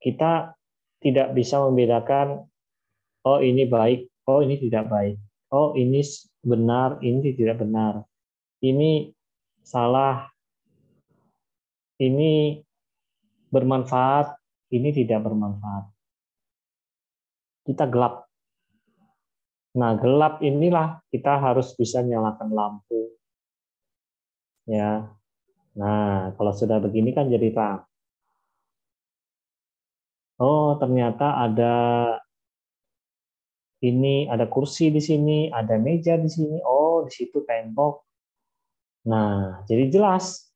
Kita tidak bisa membedakan oh ini baik, oh ini tidak baik. Oh ini benar, ini tidak benar. Ini salah. Ini bermanfaat, ini tidak bermanfaat. Kita gelap. Nah, gelap inilah kita harus bisa nyalakan lampu ya. Nah, kalau sudah begini kan jadi paham. Oh, ternyata ada ini, ada kursi di sini, ada meja di sini. Oh, di situ tembok. Nah, jadi jelas.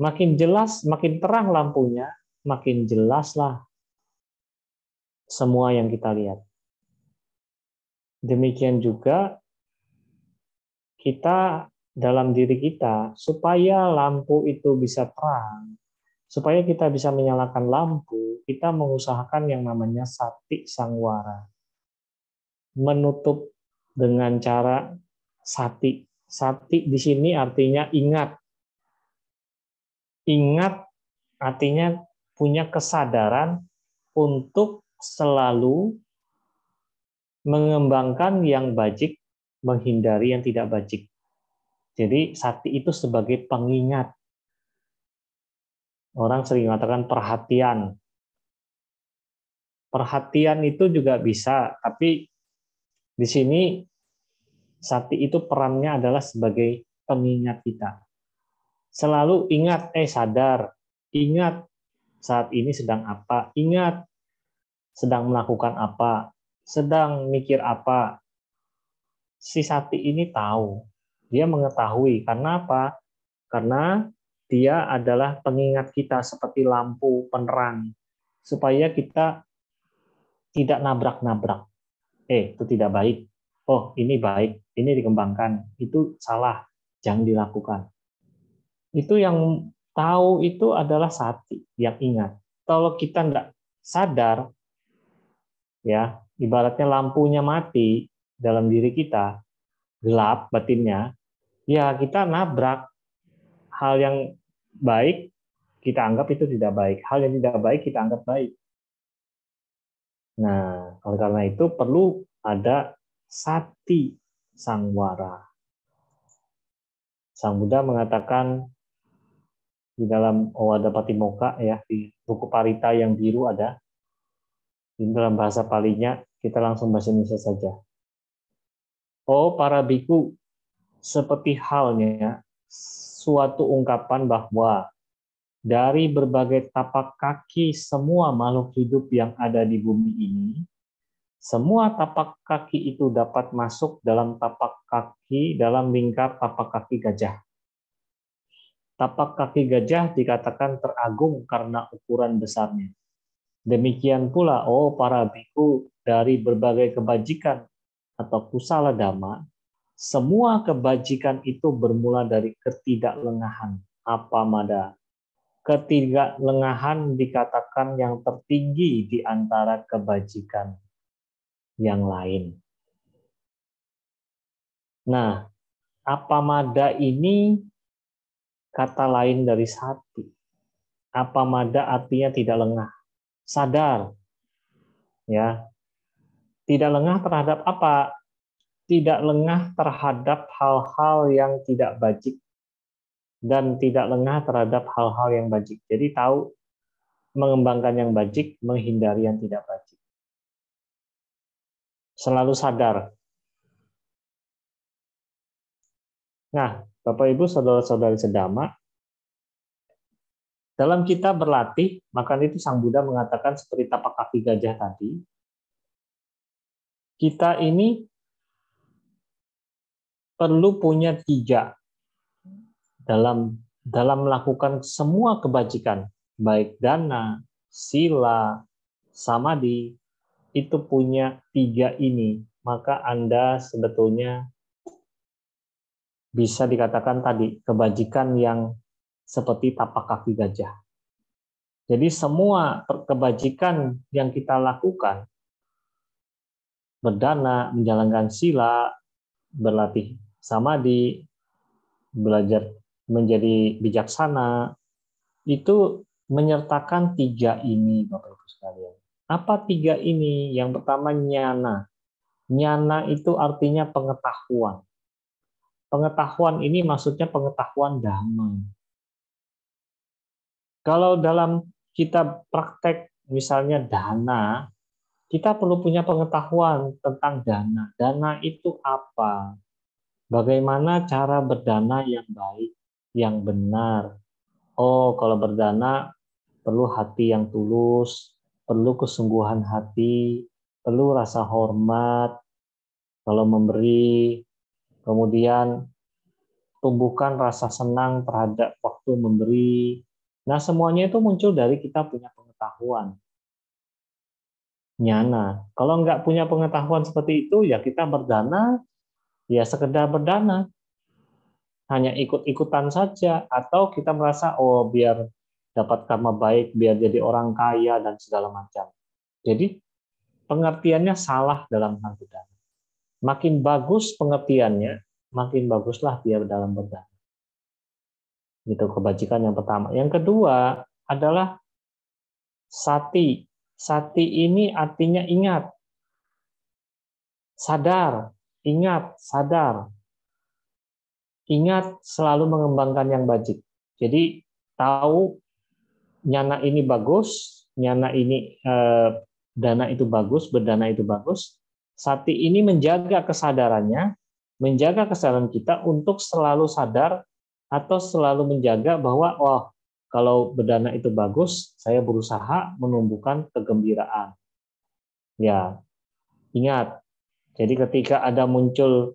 Makin jelas, makin terang lampunya, makin jelaslah semua yang kita lihat. Demikian juga kita dalam diri kita supaya lampu itu bisa terang, supaya kita bisa menyalakan lampu, kita mengusahakan yang namanya sati sangwara. Menutup dengan cara sati. Sati di sini artinya ingat. Ingat artinya punya kesadaran untuk selalu mengembangkan yang bajik, menghindari yang tidak bajik. Jadi sati itu sebagai pengingat. Orang sering mengatakan perhatian. Perhatian itu juga bisa, tapi di sini sati itu perannya adalah sebagai pengingat kita. Selalu ingat, eh sadar, ingat saat ini sedang apa, ingat sedang melakukan apa, sedang mikir apa. Si sati ini tahu dia mengetahui. Karena apa? Karena dia adalah pengingat kita seperti lampu penerang supaya kita tidak nabrak-nabrak. Eh, itu tidak baik. Oh, ini baik. Ini dikembangkan. Itu salah. Jangan dilakukan. Itu yang tahu itu adalah sati yang ingat. Kalau kita tidak sadar, ya ibaratnya lampunya mati dalam diri kita, gelap batinnya, ya kita nabrak hal yang baik kita anggap itu tidak baik, hal yang tidak baik kita anggap baik. Nah, oleh karena itu perlu ada sati sangwara. Sang Buddha mengatakan di dalam Owada Patimoka ya di buku Parita yang biru ada di dalam bahasa Palinya kita langsung bahasa Indonesia saja. Oh para biku, seperti halnya suatu ungkapan bahwa dari berbagai tapak kaki semua makhluk hidup yang ada di bumi ini, semua tapak kaki itu dapat masuk dalam tapak kaki dalam lingkar tapak kaki gajah. Tapak kaki gajah dikatakan teragung karena ukuran besarnya. Demikian pula, oh para biku dari berbagai kebajikan atau kusala damai semua kebajikan itu bermula dari ketidaklengahan. Apa mada? Ketidaklengahan dikatakan yang tertinggi di antara kebajikan yang lain. Nah, apa mada ini kata lain dari sati. Apa mada artinya tidak lengah, sadar. Ya. Tidak lengah terhadap apa? tidak lengah terhadap hal-hal yang tidak bajik dan tidak lengah terhadap hal-hal yang bajik. Jadi tahu mengembangkan yang bajik, menghindari yang tidak bajik. Selalu sadar. Nah, Bapak Ibu, saudara-saudari sedama, dalam kita berlatih, maka itu Sang Buddha mengatakan seperti tapak kaki gajah tadi, kita ini perlu punya tiga dalam dalam melakukan semua kebajikan, baik dana, sila, samadhi, itu punya tiga ini. Maka Anda sebetulnya bisa dikatakan tadi kebajikan yang seperti tapak kaki gajah. Jadi semua kebajikan yang kita lakukan, berdana, menjalankan sila, berlatih sama di belajar menjadi bijaksana itu menyertakan tiga ini Bapak Ibu sekalian. Apa tiga ini? Yang pertama nyana. Nyana itu artinya pengetahuan. Pengetahuan ini maksudnya pengetahuan dhamma. Kalau dalam kita praktek misalnya dana, kita perlu punya pengetahuan tentang dana. Dana itu apa? Bagaimana cara berdana yang baik, yang benar? Oh, kalau berdana perlu hati yang tulus, perlu kesungguhan hati, perlu rasa hormat kalau memberi, kemudian tumbuhkan rasa senang terhadap waktu memberi. Nah, semuanya itu muncul dari kita punya pengetahuan nyana. Kalau nggak punya pengetahuan seperti itu, ya kita berdana ya sekedar berdana hanya ikut-ikutan saja atau kita merasa oh biar dapat karma baik biar jadi orang kaya dan segala macam jadi pengertiannya salah dalam hal berdana makin bagus pengertiannya makin baguslah biar dalam berdana Itu kebajikan yang pertama yang kedua adalah sati sati ini artinya ingat sadar ingat, sadar. Ingat selalu mengembangkan yang bajik. Jadi tahu nyana ini bagus, nyana ini eh, dana itu bagus, berdana itu bagus. Sati ini menjaga kesadarannya, menjaga kesadaran kita untuk selalu sadar atau selalu menjaga bahwa oh kalau berdana itu bagus, saya berusaha menumbuhkan kegembiraan. Ya, ingat jadi ketika ada muncul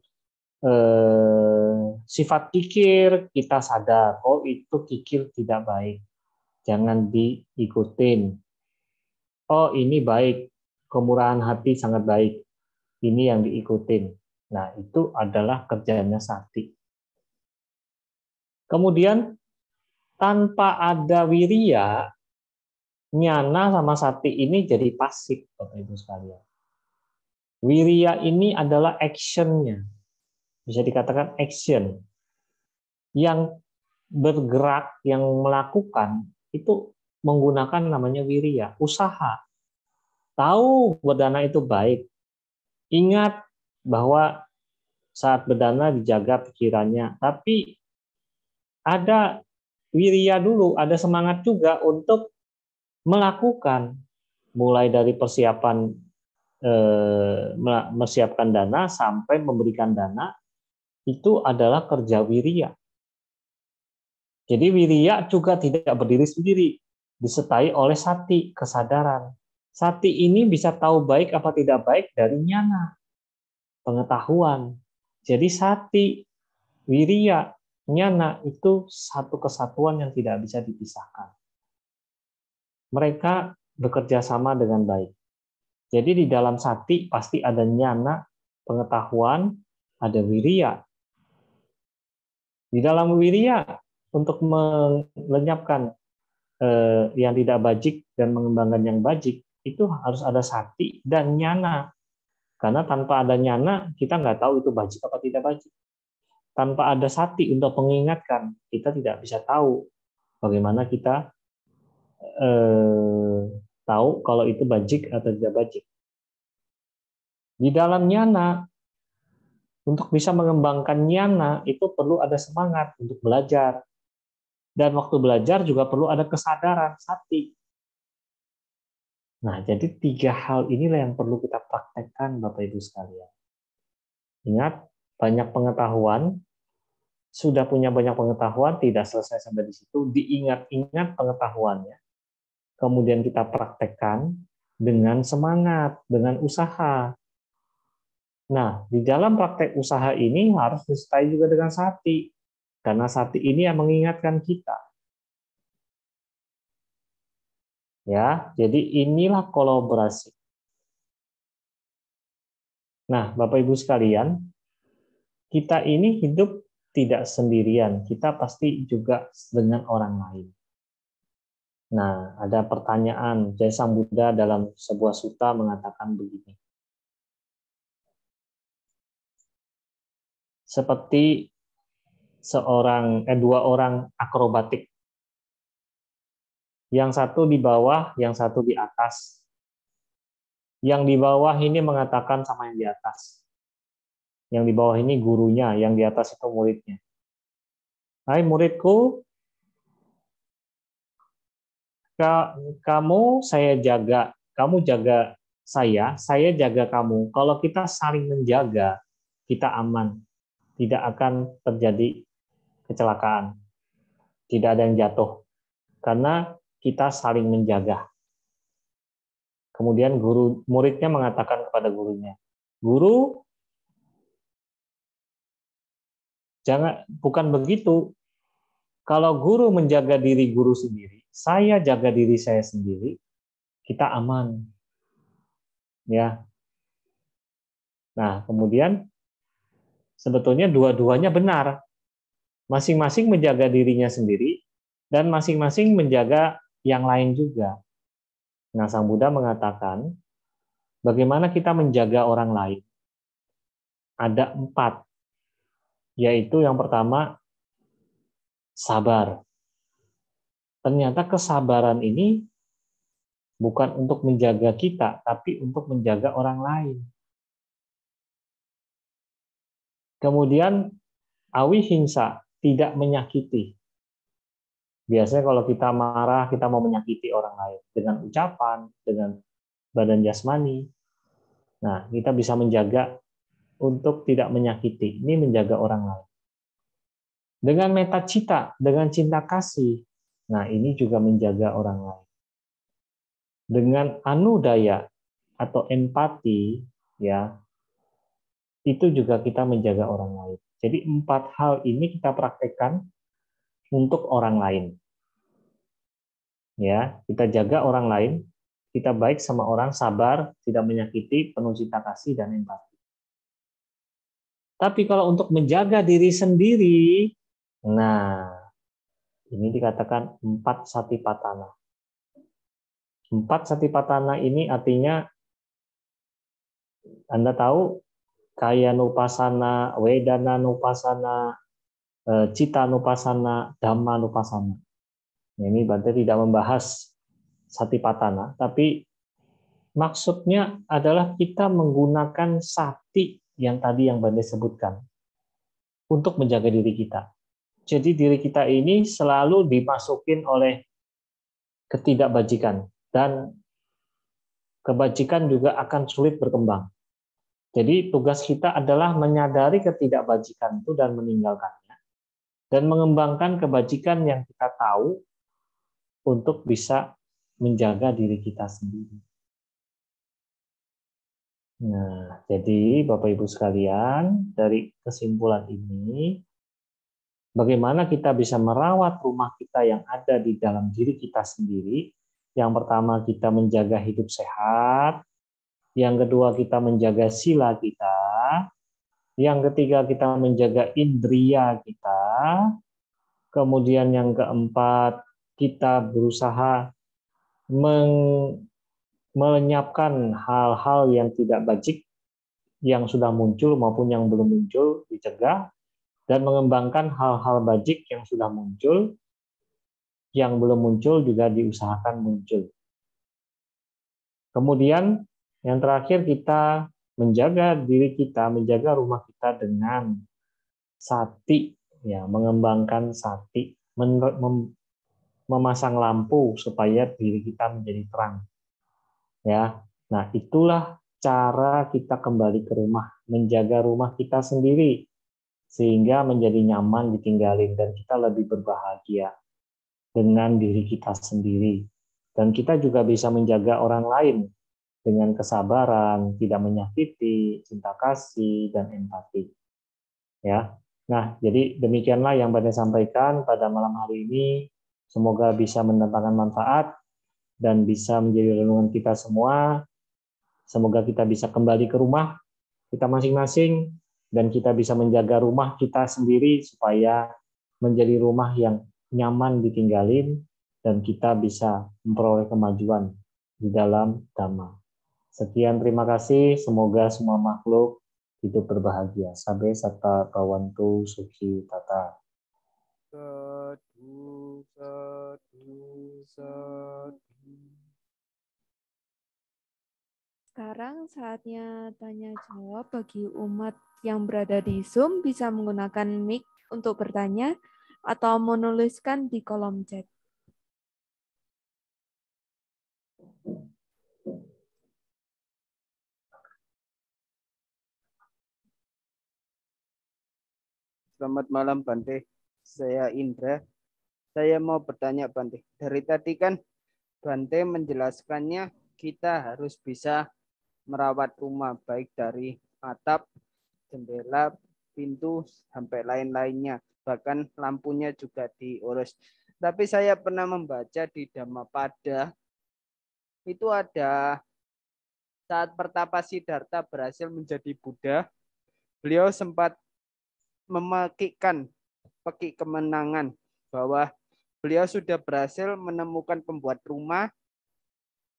eh, sifat kikir, kita sadar, oh itu kikir tidak baik. Jangan diikutin. Oh ini baik, kemurahan hati sangat baik. Ini yang diikutin. Nah itu adalah kerjanya sati. Kemudian tanpa ada wiria, nyana sama sati ini jadi pasif, Bapak Ibu sekalian Wiria ini adalah actionnya, bisa dikatakan action yang bergerak, yang melakukan itu menggunakan namanya wiria, usaha. Tahu berdana itu baik. Ingat bahwa saat berdana dijaga pikirannya, tapi ada wiria dulu, ada semangat juga untuk melakukan mulai dari persiapan Eh, menyiapkan dana sampai memberikan dana itu adalah kerja wiria. Jadi wiria juga tidak berdiri sendiri, disertai oleh sati, kesadaran. Sati ini bisa tahu baik apa tidak baik dari nyana, pengetahuan. Jadi sati, wiria, nyana itu satu kesatuan yang tidak bisa dipisahkan. Mereka bekerja sama dengan baik. Jadi di dalam sati pasti ada nyana, pengetahuan, ada wiria Di dalam wiria untuk melenyapkan eh, yang tidak bajik dan mengembangkan yang bajik itu harus ada sati dan nyana. Karena tanpa ada nyana kita nggak tahu itu bajik apa tidak bajik. Tanpa ada sati untuk mengingatkan kita tidak bisa tahu bagaimana kita eh, tahu kalau itu bajik atau tidak bajik. Di dalam nyana, untuk bisa mengembangkan nyana itu perlu ada semangat untuk belajar. Dan waktu belajar juga perlu ada kesadaran, sati. Nah, jadi tiga hal inilah yang perlu kita praktekkan Bapak-Ibu sekalian. Ingat, banyak pengetahuan, sudah punya banyak pengetahuan, tidak selesai sampai di situ, diingat-ingat pengetahuannya, kemudian kita praktekkan dengan semangat, dengan usaha. Nah, di dalam praktek usaha ini harus disertai juga dengan sati, karena sati ini yang mengingatkan kita. Ya, jadi inilah kolaborasi. Nah, Bapak Ibu sekalian, kita ini hidup tidak sendirian, kita pasti juga dengan orang lain. Nah, ada pertanyaan. Jaya Sang Buddha dalam sebuah suta mengatakan begini. Seperti seorang eh dua orang akrobatik. Yang satu di bawah, yang satu di atas. Yang di bawah ini mengatakan sama yang di atas. Yang di bawah ini gurunya, yang di atas itu muridnya. Hai muridku, Ka kamu saya jaga, kamu jaga saya, saya jaga kamu. Kalau kita saling menjaga, kita aman. Tidak akan terjadi kecelakaan. Tidak ada yang jatuh. Karena kita saling menjaga. Kemudian guru muridnya mengatakan kepada gurunya, "Guru, jangan bukan begitu. Kalau guru menjaga diri guru sendiri, saya jaga diri saya sendiri, kita aman. Ya. Nah, kemudian sebetulnya dua-duanya benar. Masing-masing menjaga dirinya sendiri dan masing-masing menjaga yang lain juga. Nah, Sang Buddha mengatakan, bagaimana kita menjaga orang lain? Ada empat, yaitu yang pertama, sabar ternyata kesabaran ini bukan untuk menjaga kita, tapi untuk menjaga orang lain. Kemudian awi hinsa tidak menyakiti. Biasanya kalau kita marah, kita mau menyakiti orang lain dengan ucapan, dengan badan jasmani. Nah, kita bisa menjaga untuk tidak menyakiti. Ini menjaga orang lain. Dengan meta cita, dengan cinta kasih, Nah, ini juga menjaga orang lain. Dengan anudaya atau empati, ya, itu juga kita menjaga orang lain. Jadi empat hal ini kita praktekkan untuk orang lain. Ya, kita jaga orang lain, kita baik sama orang, sabar, tidak menyakiti, penuh cinta kasih dan empati. Tapi kalau untuk menjaga diri sendiri, nah ini dikatakan empat patana. Empat patana ini artinya Anda tahu kaya nupasana, wedana nupasana, e, cita nupasana, dhamma nupasana. Ini berarti tidak membahas patana, tapi maksudnya adalah kita menggunakan sati yang tadi yang Bante sebutkan untuk menjaga diri kita. Jadi diri kita ini selalu dimasukin oleh ketidakbajikan dan kebajikan juga akan sulit berkembang. Jadi tugas kita adalah menyadari ketidakbajikan itu dan meninggalkannya dan mengembangkan kebajikan yang kita tahu untuk bisa menjaga diri kita sendiri. Nah, jadi Bapak Ibu sekalian, dari kesimpulan ini bagaimana kita bisa merawat rumah kita yang ada di dalam diri kita sendiri. Yang pertama, kita menjaga hidup sehat. Yang kedua, kita menjaga sila kita. Yang ketiga, kita menjaga indria kita. Kemudian yang keempat, kita berusaha meng melenyapkan hal-hal yang tidak bajik yang sudah muncul maupun yang belum muncul dicegah dan mengembangkan hal-hal bajik yang sudah muncul, yang belum muncul juga diusahakan muncul. Kemudian yang terakhir kita menjaga diri kita, menjaga rumah kita dengan sati, ya mengembangkan sati, memasang lampu supaya diri kita menjadi terang. Ya, nah itulah cara kita kembali ke rumah, menjaga rumah kita sendiri, sehingga menjadi nyaman ditinggalin dan kita lebih berbahagia dengan diri kita sendiri. Dan kita juga bisa menjaga orang lain dengan kesabaran, tidak menyakiti, cinta kasih, dan empati. Ya, Nah, jadi demikianlah yang saya sampaikan pada malam hari ini. Semoga bisa mendatangkan manfaat dan bisa menjadi renungan kita semua. Semoga kita bisa kembali ke rumah kita masing-masing dan kita bisa menjaga rumah kita sendiri supaya menjadi rumah yang nyaman ditinggalin dan kita bisa memperoleh kemajuan di dalam dhamma. Sekian terima kasih, semoga semua makhluk hidup berbahagia. Sabe sata bawantu Suci tata. Sadu, sadu, sadu. Sekarang saatnya tanya jawab bagi umat yang berada di Zoom bisa menggunakan mic untuk bertanya atau menuliskan di kolom chat. Selamat malam Bante, saya Indra. Saya mau bertanya Bante, dari tadi kan Bante menjelaskannya kita harus bisa merawat rumah baik dari atap, jendela, pintu sampai lain-lainnya. Bahkan lampunya juga diurus. Tapi saya pernah membaca di Dhammapada itu ada saat Pertapa Siddhartha berhasil menjadi Buddha, beliau sempat memekikkan pekik kemenangan bahwa beliau sudah berhasil menemukan pembuat rumah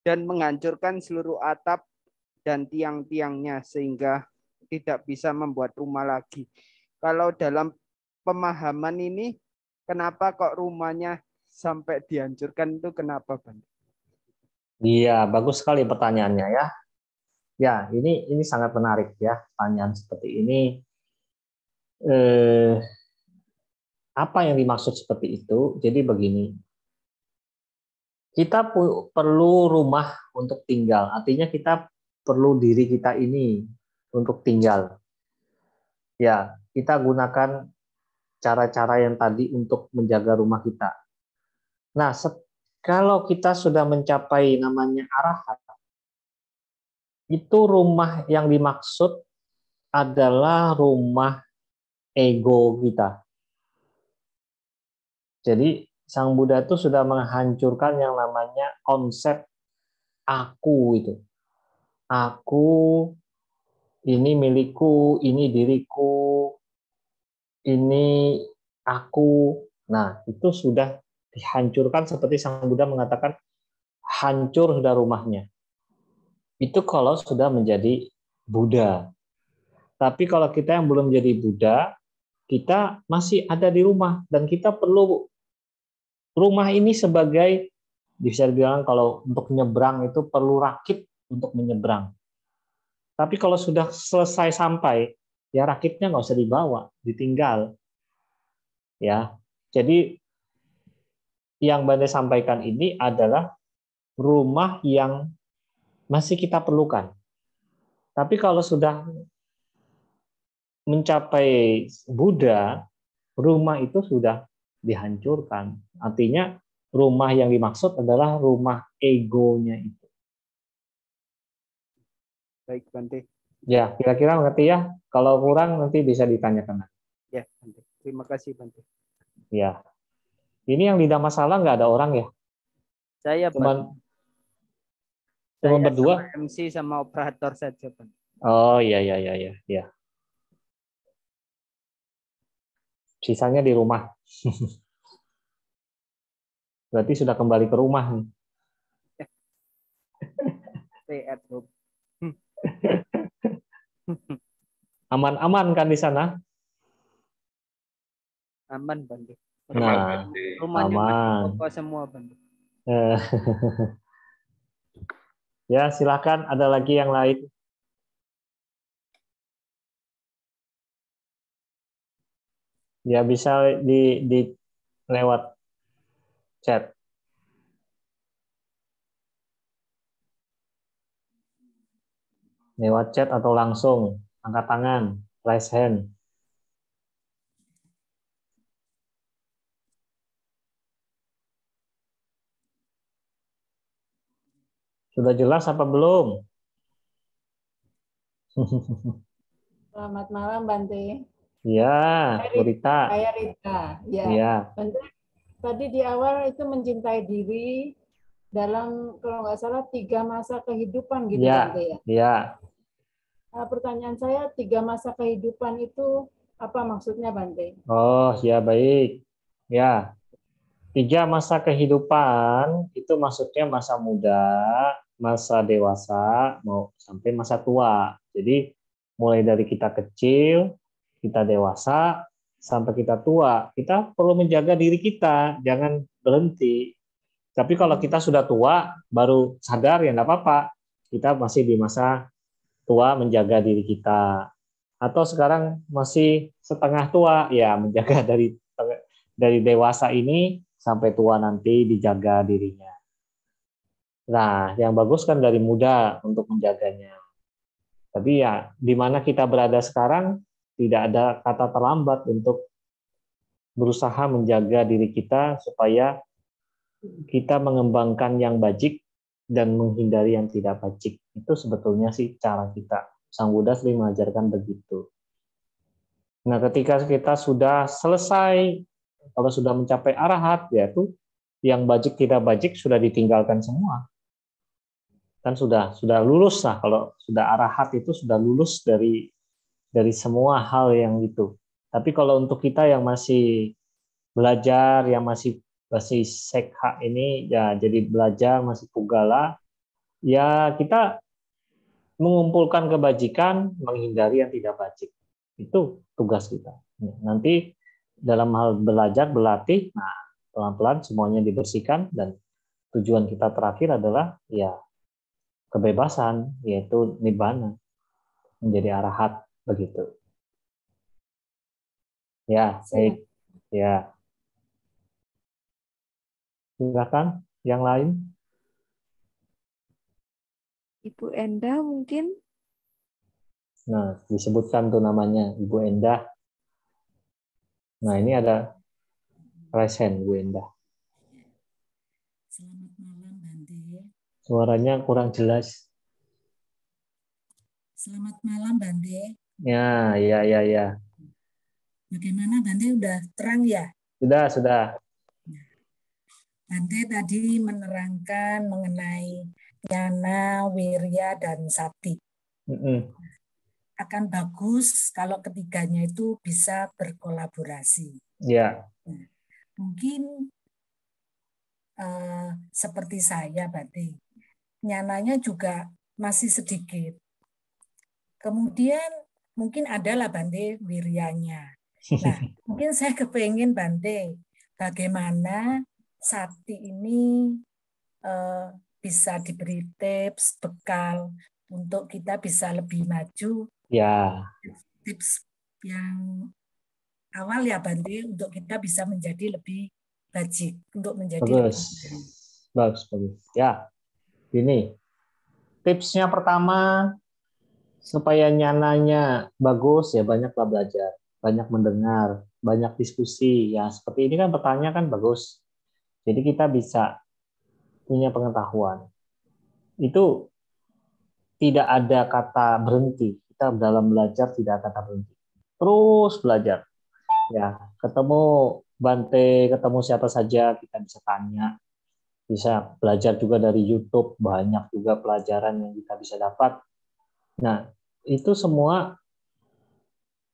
dan menghancurkan seluruh atap dan tiang-tiangnya sehingga tidak bisa membuat rumah lagi. Kalau dalam pemahaman ini kenapa kok rumahnya sampai dihancurkan itu kenapa, Bang? Iya, bagus sekali pertanyaannya ya. Ya, ini ini sangat menarik ya pertanyaan seperti ini. Eh, apa yang dimaksud seperti itu? Jadi begini, kita perlu rumah untuk tinggal. Artinya kita perlu diri kita ini untuk tinggal. Ya, kita gunakan cara-cara yang tadi untuk menjaga rumah kita. Nah, kalau kita sudah mencapai namanya arahat, itu rumah yang dimaksud adalah rumah ego kita. Jadi Sang Buddha itu sudah menghancurkan yang namanya konsep aku itu aku, ini milikku, ini diriku, ini aku. Nah, itu sudah dihancurkan seperti Sang Buddha mengatakan hancur sudah rumahnya. Itu kalau sudah menjadi Buddha. Tapi kalau kita yang belum jadi Buddha, kita masih ada di rumah dan kita perlu rumah ini sebagai bisa dibilang kalau untuk nyebrang itu perlu rakit untuk menyeberang. Tapi kalau sudah selesai sampai, ya rakitnya nggak usah dibawa, ditinggal. Ya, jadi yang Bande sampaikan ini adalah rumah yang masih kita perlukan. Tapi kalau sudah mencapai Buddha, rumah itu sudah dihancurkan. Artinya rumah yang dimaksud adalah rumah egonya itu. Baik, Bante. Ya, kira-kira mengerti ya. Kalau kurang nanti bisa ditanyakan. Ya, Bante. Terima kasih, Bante. Ya. Ini yang tidak masalah nggak ada orang ya? Saya, Cuman, Saya cuma berdua? Sama MC sama operator saja, Bante. Oh, iya, iya, iya, iya. Ya. Sisanya di rumah. Berarti sudah kembali ke rumah Stay at home. Aman-aman kan di sana? Aman bandu Nah, rumahnya aman. semua bandu ya, silakan ada lagi yang lain. Ya bisa di, di lewat chat. lewat chat atau langsung, angkat tangan, raise hand. Sudah jelas apa belum? Selamat malam Bante. ya Berita Rita. Saya Rita. Ya. ya. Bante, tadi di awal itu mencintai diri dalam kalau nggak salah tiga masa kehidupan gitu iya, ya. Bante ya. Eh, pertanyaan saya tiga masa kehidupan itu apa maksudnya Bante? Oh ya baik. Ya. Tiga masa kehidupan itu maksudnya masa muda, masa dewasa, mau sampai masa tua. Jadi mulai dari kita kecil, kita dewasa, sampai kita tua, kita perlu menjaga diri kita, jangan berhenti. Tapi kalau hmm. kita sudah tua, baru sadar ya nggak apa-apa. Kita masih di masa tua menjaga diri kita atau sekarang masih setengah tua ya menjaga dari dari dewasa ini sampai tua nanti dijaga dirinya. Nah, yang bagus kan dari muda untuk menjaganya. Tapi ya di mana kita berada sekarang tidak ada kata terlambat untuk berusaha menjaga diri kita supaya kita mengembangkan yang bajik dan menghindari yang tidak pacik. Itu sebetulnya sih cara kita. Sang Buddha sering mengajarkan begitu. Nah, ketika kita sudah selesai, kalau sudah mencapai arahat, yaitu yang bajik tidak bajik sudah ditinggalkan semua. Kan sudah sudah lulus lah kalau sudah arahat itu sudah lulus dari dari semua hal yang itu. Tapi kalau untuk kita yang masih belajar, yang masih masih Sekha ini ya jadi belajar masih pugala ya kita mengumpulkan kebajikan menghindari yang tidak bajik itu tugas kita ya, nanti dalam hal belajar berlatih nah pelan-pelan semuanya dibersihkan dan tujuan kita terakhir adalah ya kebebasan yaitu nibbana menjadi arahat begitu ya baik ya Silahkan yang lain. Ibu Endah mungkin. Nah, disebutkan tuh namanya Ibu Endah Nah, ini ada resen Ibu Enda. Selamat malam, Bante. Suaranya kurang jelas. Selamat malam, Bante. Ya, ya, ya, ya. Bagaimana Bante udah terang ya? Sudah, sudah. Dante tadi menerangkan mengenai nyana, Wirya, dan Sati. Mm -hmm. Akan bagus kalau ketiganya itu bisa berkolaborasi. Ya. Yeah. Mungkin uh, seperti saya, Bante. Nyananya juga masih sedikit. Kemudian mungkin adalah Bante Wiryanya. Nah, mungkin saya kepengen Bante, bagaimana Sati ini eh, bisa diberi tips bekal untuk kita bisa lebih maju. Ya. Tips yang awal ya Bante untuk kita bisa menjadi lebih bajik untuk menjadi bagus. bagus, bagus. Ya. Ini tipsnya pertama supaya nyananya bagus ya banyaklah belajar, banyak mendengar, banyak diskusi. Ya, seperti ini kan pertanyaan kan bagus. Jadi kita bisa punya pengetahuan. Itu tidak ada kata berhenti. Kita dalam belajar tidak ada kata berhenti. Terus belajar. Ya, ketemu Bante, ketemu siapa saja kita bisa tanya. Bisa belajar juga dari YouTube, banyak juga pelajaran yang kita bisa dapat. Nah, itu semua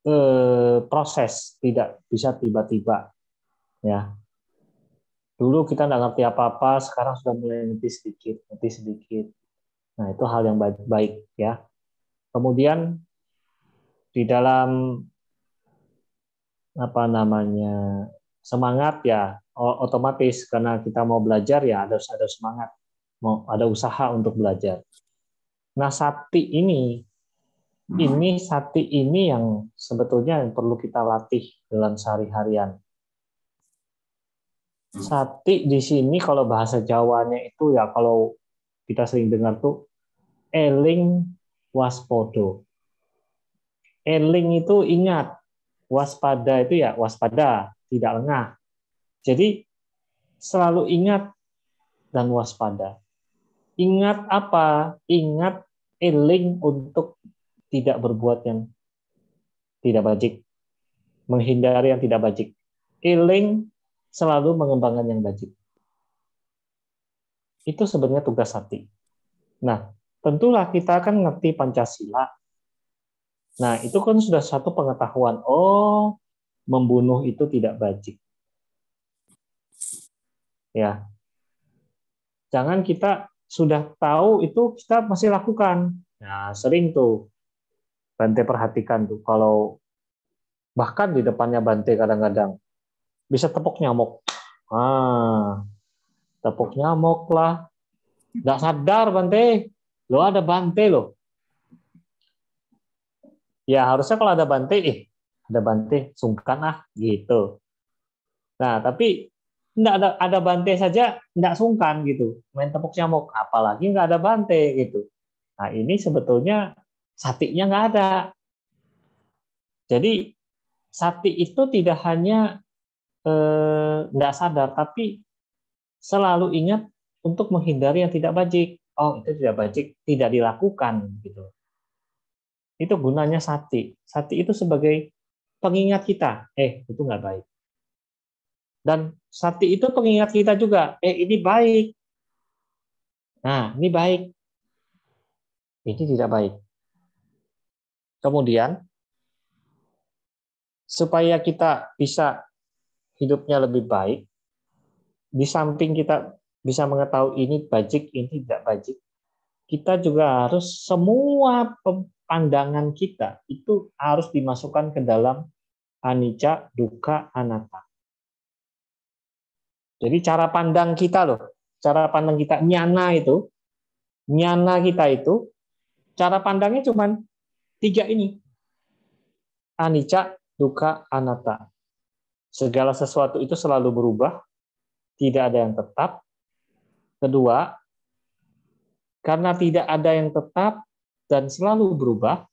eh, proses, tidak bisa tiba-tiba. Ya, dulu kita nggak ngerti apa-apa, sekarang sudah mulai ngerti sedikit, ngerti sedikit. Nah, itu hal yang baik-baik ya. Kemudian di dalam apa namanya semangat ya otomatis karena kita mau belajar ya harus ada semangat mau ada usaha untuk belajar nah sati ini hmm. ini sati ini yang sebetulnya yang perlu kita latih dalam sehari-harian Hmm. Sati di sini kalau bahasa Jawanya itu ya kalau kita sering dengar tuh eling waspodo. Eling itu ingat, waspada itu ya waspada, tidak lengah. Jadi selalu ingat dan waspada. Ingat apa? Ingat eling untuk tidak berbuat yang tidak bajik. Menghindari yang tidak bajik. Eling selalu mengembangkan yang wajib. Itu sebenarnya tugas hati. Nah, tentulah kita akan ngerti Pancasila. Nah, itu kan sudah satu pengetahuan. Oh, membunuh itu tidak wajib. Ya. Jangan kita sudah tahu itu kita masih lakukan. Nah, sering tuh Bante perhatikan tuh kalau bahkan di depannya Bante kadang-kadang bisa tepuk nyamuk. Ah, tepuk nyamuk lah. Nggak sadar Bante, lo ada Bante lo. Ya harusnya kalau ada Bante, eh ada Bante, sungkan ah gitu. Nah tapi nggak ada ada Bante saja nggak sungkan gitu, main tepuk nyamuk. Apalagi nggak ada Bante gitu. Nah ini sebetulnya satiknya nggak ada. Jadi sati itu tidak hanya tidak eh, sadar, tapi selalu ingat untuk menghindari yang tidak bajik. Oh, itu tidak bajik, tidak dilakukan gitu. Itu gunanya sati. Sati itu sebagai pengingat kita, eh itu nggak baik. Dan sati itu pengingat kita juga, eh ini baik. Nah, ini baik. Ini tidak baik. Kemudian supaya kita bisa hidupnya lebih baik, di samping kita bisa mengetahui ini bajik, ini tidak bajik, kita juga harus semua pandangan kita itu harus dimasukkan ke dalam anicca, duka anatta. Jadi cara pandang kita loh, cara pandang kita nyana itu, nyana kita itu, cara pandangnya cuman tiga ini, anicca, duka anatta. Segala sesuatu itu selalu berubah, tidak ada yang tetap. Kedua, karena tidak ada yang tetap dan selalu berubah,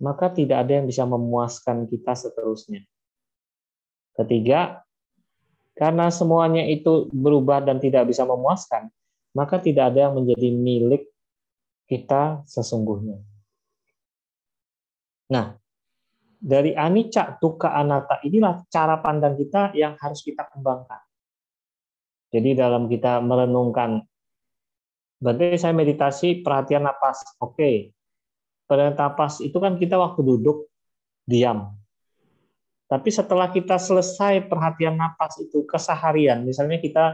maka tidak ada yang bisa memuaskan kita seterusnya. Ketiga, karena semuanya itu berubah dan tidak bisa memuaskan, maka tidak ada yang menjadi milik kita sesungguhnya. Nah, dari anicca dukkha anatta inilah cara pandang kita yang harus kita kembangkan. Jadi dalam kita merenungkan berarti saya meditasi perhatian napas. Oke. Okay. Perhatian napas itu kan kita waktu duduk diam. Tapi setelah kita selesai perhatian napas itu keseharian, misalnya kita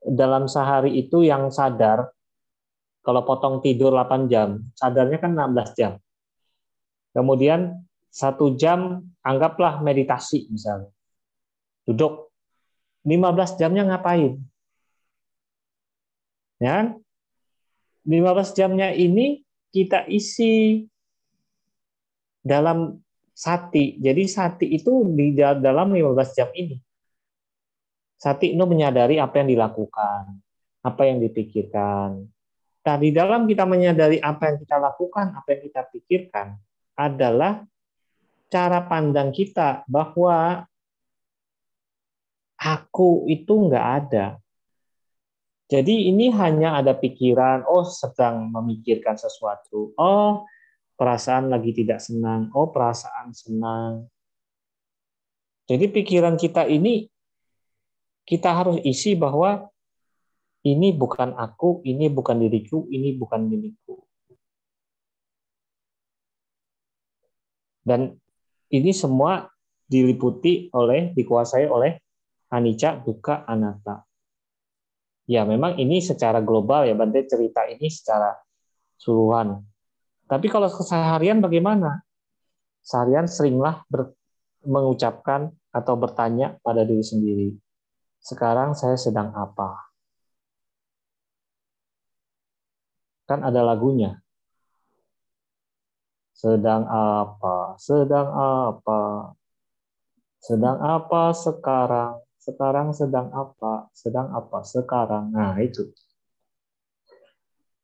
dalam sehari itu yang sadar kalau potong tidur 8 jam, sadarnya kan 16 jam. Kemudian satu jam anggaplah meditasi misalnya. Duduk 15 jamnya ngapain? Ya. 15 kan? jamnya ini kita isi dalam sati. Jadi sati itu di dalam 15 jam ini. Sati itu menyadari apa yang dilakukan, apa yang dipikirkan. Nah, dalam kita menyadari apa yang kita lakukan, apa yang kita pikirkan adalah cara pandang kita bahwa aku itu nggak ada. Jadi ini hanya ada pikiran, oh sedang memikirkan sesuatu, oh perasaan lagi tidak senang, oh perasaan senang. Jadi pikiran kita ini kita harus isi bahwa ini bukan aku, ini bukan diriku, ini bukan milikku. Dan ini semua diliputi oleh dikuasai oleh anicca dukkha anatta. Ya, memang ini secara global ya Bante cerita ini secara suruhan. Tapi kalau keseharian bagaimana? Seharian seringlah ber, mengucapkan atau bertanya pada diri sendiri. Sekarang saya sedang apa? Kan ada lagunya. Sedang apa? Sedang apa? Sedang apa sekarang? Sekarang sedang apa? Sedang apa sekarang? Nah, itu.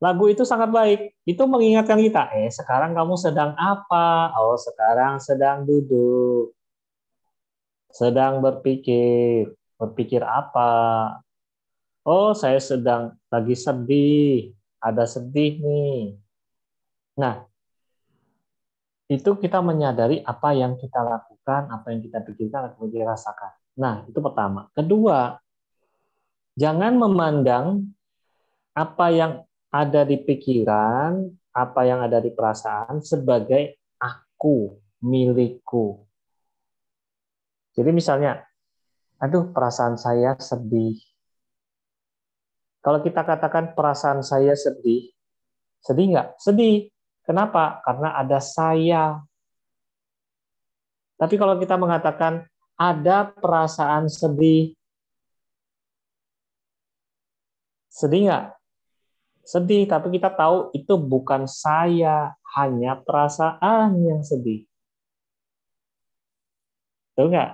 Lagu itu sangat baik. Itu mengingatkan kita, eh sekarang kamu sedang apa? Oh, sekarang sedang duduk. Sedang berpikir. Berpikir apa? Oh, saya sedang lagi sedih. Ada sedih nih. Nah, itu kita menyadari apa yang kita lakukan, apa yang kita pikirkan, apa yang kita rasakan. Nah, itu pertama. Kedua, jangan memandang apa yang ada di pikiran, apa yang ada di perasaan sebagai aku, milikku. Jadi misalnya, aduh perasaan saya sedih. Kalau kita katakan perasaan saya sedih, sedih nggak? Sedih. Kenapa? Karena ada saya. Tapi kalau kita mengatakan ada perasaan sedih, sedih nggak? Sedih, tapi kita tahu itu bukan saya, hanya perasaan yang sedih. Betul nggak?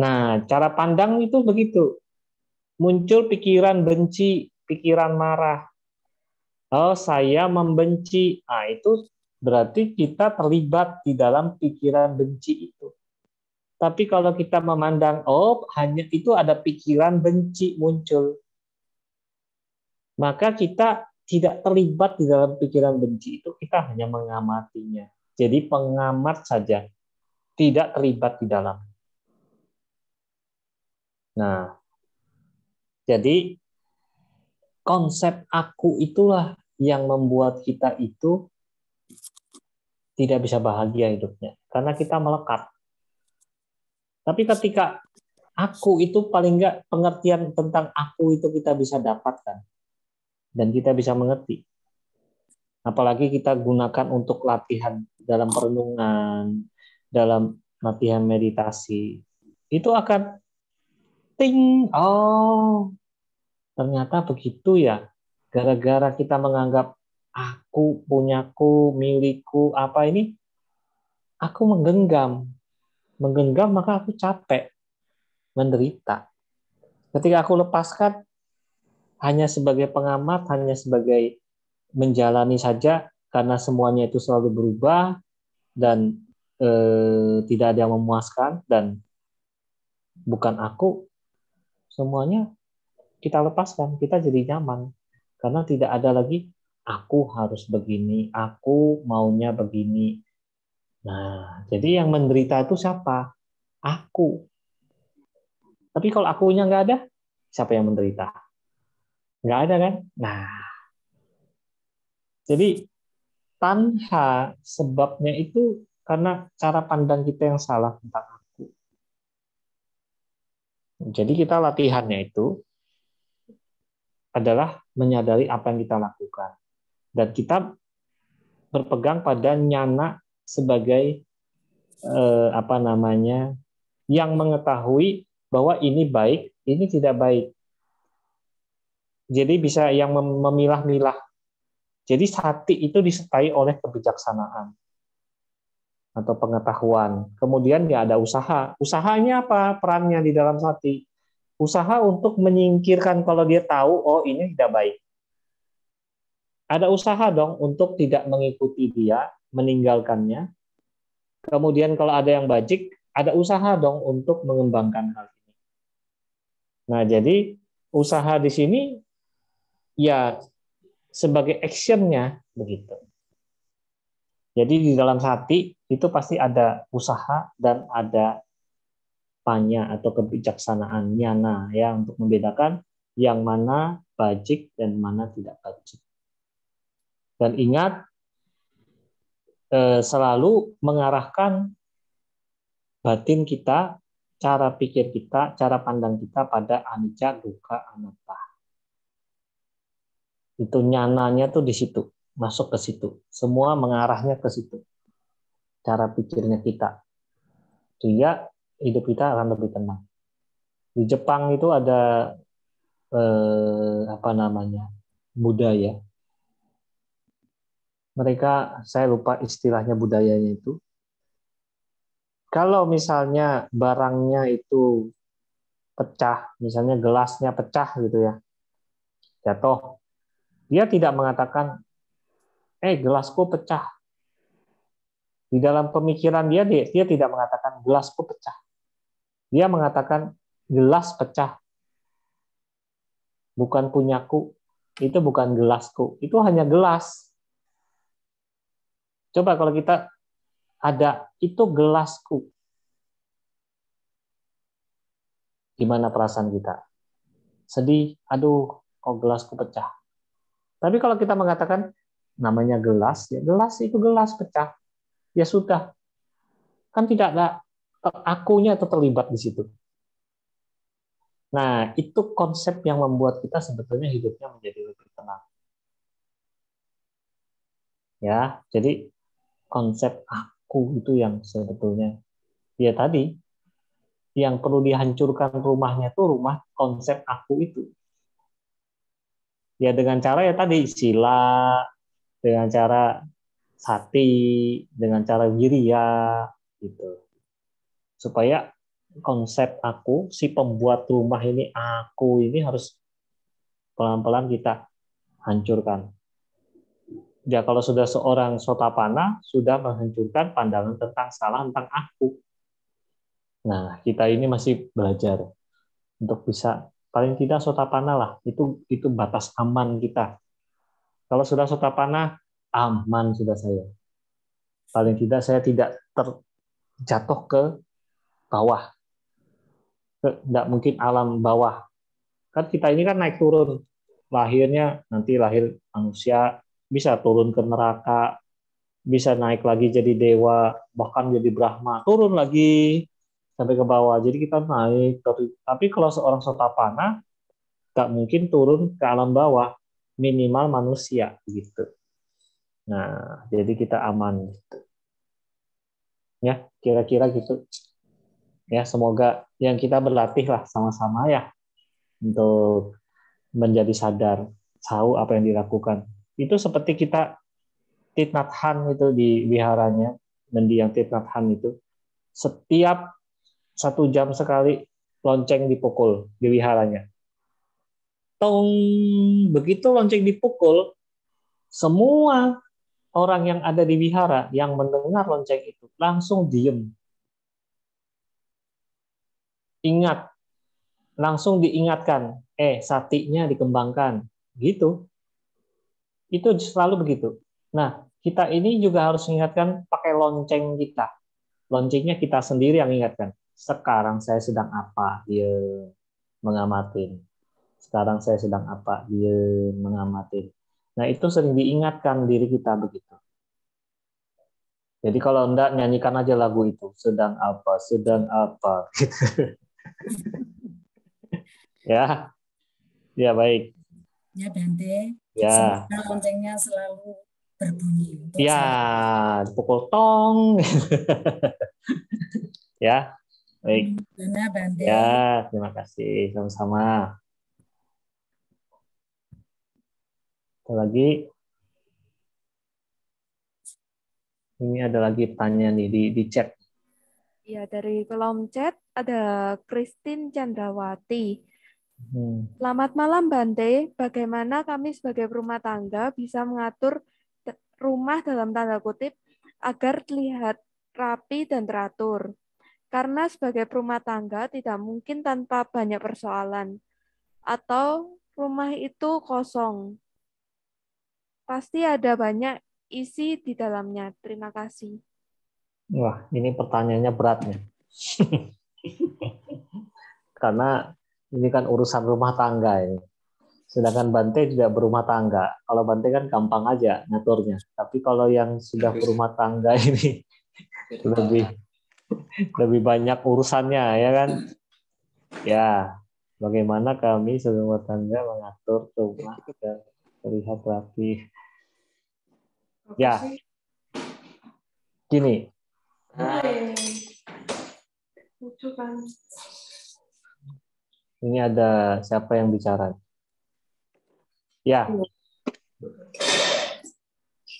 Nah, cara pandang itu begitu. Muncul pikiran benci, pikiran marah oh, saya membenci. Nah, itu berarti kita terlibat di dalam pikiran benci itu. Tapi kalau kita memandang, oh hanya itu ada pikiran benci muncul, maka kita tidak terlibat di dalam pikiran benci itu, kita hanya mengamatinya. Jadi pengamat saja, tidak terlibat di dalam. Nah, jadi konsep aku itulah yang membuat kita itu tidak bisa bahagia hidupnya karena kita melekat. Tapi ketika aku itu paling enggak pengertian tentang aku itu kita bisa dapatkan dan kita bisa mengerti. Apalagi kita gunakan untuk latihan dalam perenungan, dalam latihan meditasi. Itu akan ting oh ternyata begitu ya gara-gara kita menganggap aku punyaku milikku apa ini aku menggenggam menggenggam maka aku capek menderita ketika aku lepaskan hanya sebagai pengamat hanya sebagai menjalani saja karena semuanya itu selalu berubah dan e, tidak ada yang memuaskan dan bukan aku semuanya kita lepaskan kita jadi nyaman karena tidak ada lagi aku harus begini, aku maunya begini. Nah, jadi yang menderita itu siapa? Aku. Tapi kalau akunya nggak ada, siapa yang menderita? Nggak ada kan? Nah, jadi tanha sebabnya itu karena cara pandang kita yang salah tentang aku. Jadi kita latihannya itu adalah menyadari apa yang kita lakukan dan kita berpegang pada nyana sebagai eh, apa namanya yang mengetahui bahwa ini baik, ini tidak baik. Jadi bisa yang memilah-milah. Jadi hati itu disertai oleh kebijaksanaan atau pengetahuan. Kemudian ya ada usaha. Usahanya apa perannya di dalam hati? usaha untuk menyingkirkan kalau dia tahu oh ini tidak baik. Ada usaha dong untuk tidak mengikuti dia, meninggalkannya. Kemudian kalau ada yang bajik, ada usaha dong untuk mengembangkan hal ini. Nah, jadi usaha di sini ya sebagai actionnya begitu. Jadi di dalam hati itu pasti ada usaha dan ada panya atau kebijaksanaan nyana ya untuk membedakan yang mana bajik dan mana tidak bajik. Dan ingat eh, selalu mengarahkan batin kita, cara pikir kita, cara pandang kita pada anicca, dukkha, anatta. Itu nyananya tuh di situ, masuk ke situ. Semua mengarahnya ke situ. Cara pikirnya kita. Dia hidup kita akan lebih tenang. Di Jepang itu ada eh, apa namanya budaya. Mereka saya lupa istilahnya budayanya itu. Kalau misalnya barangnya itu pecah, misalnya gelasnya pecah gitu ya, jatuh, dia tidak mengatakan, eh gelasku pecah, di dalam pemikiran dia dia, dia tidak mengatakan gelasku pecah dia mengatakan gelas pecah. Bukan punyaku, itu bukan gelasku, itu hanya gelas. Coba kalau kita ada itu gelasku. Gimana perasaan kita? Sedih, aduh, kok gelasku pecah. Tapi kalau kita mengatakan namanya gelas, ya gelas itu gelas pecah. Ya sudah. Kan tidak ada akunya itu terlibat di situ. Nah, itu konsep yang membuat kita sebetulnya hidupnya menjadi lebih tenang. Ya, jadi konsep aku itu yang sebetulnya ya tadi yang perlu dihancurkan rumahnya itu rumah konsep aku itu. Ya dengan cara ya tadi sila, dengan cara sati, dengan cara wiria gitu supaya konsep aku si pembuat rumah ini aku ini harus pelan-pelan kita hancurkan. Ya kalau sudah seorang sotapana sudah menghancurkan pandangan tentang salah tentang aku. Nah kita ini masih belajar untuk bisa paling tidak sotapana lah itu itu batas aman kita. Kalau sudah sotapana aman sudah saya. Paling tidak saya tidak terjatuh ke bawah. Tidak mungkin alam bawah. Kan kita ini kan naik turun. Lahirnya nanti lahir manusia, bisa turun ke neraka, bisa naik lagi jadi dewa, bahkan jadi Brahma, turun lagi sampai ke bawah. Jadi kita naik. Tapi kalau seorang sotapana, nggak mungkin turun ke alam bawah, minimal manusia gitu. Nah, jadi kita aman gitu. Ya, kira-kira gitu ya semoga yang kita berlatih lah sama-sama ya untuk menjadi sadar tahu apa yang dilakukan itu seperti kita titnathan itu di biharanya mendiang yang titnathan itu setiap satu jam sekali lonceng dipukul di wiharanya tong begitu lonceng dipukul semua orang yang ada di wihara yang mendengar lonceng itu langsung diem ingat langsung diingatkan eh satinya dikembangkan gitu itu selalu begitu nah kita ini juga harus ingatkan pakai lonceng kita loncengnya kita sendiri yang ingatkan sekarang saya sedang apa dia mengamati. sekarang saya sedang apa dia mengamati. nah itu sering diingatkan diri kita begitu jadi kalau enggak nyanyikan aja lagu itu sedang apa sedang apa gitu ya. Ya, baik. Ya, Bante. Ya. Semoga loncengnya selalu berbunyi. ya, saya. pukul tong. ya. Baik. Hmm, Banda, Bante. Ya, terima kasih. Sama-sama. Ada lagi? Ini ada lagi pertanyaan nih di, di chat. Iya, dari kolom chat ada Christine Chandrawati. Hmm. Selamat malam Bante, bagaimana kami sebagai rumah tangga bisa mengatur rumah dalam tanda kutip agar terlihat rapi dan teratur? Karena sebagai rumah tangga tidak mungkin tanpa banyak persoalan. Atau rumah itu kosong. Pasti ada banyak isi di dalamnya. Terima kasih. Wah, ini pertanyaannya berat Karena ini kan urusan rumah tangga ini. Sedangkan Bante tidak berumah tangga. Kalau Bante kan gampang aja ngaturnya. Tapi kalau yang sudah berumah tangga ini lebih lebih banyak urusannya ya kan. Ya, bagaimana kami sebagai tangga mengatur rumah agar terlihat rapi. Ya. Gini. Lucu kan? Ini ada siapa yang bicara? Ya.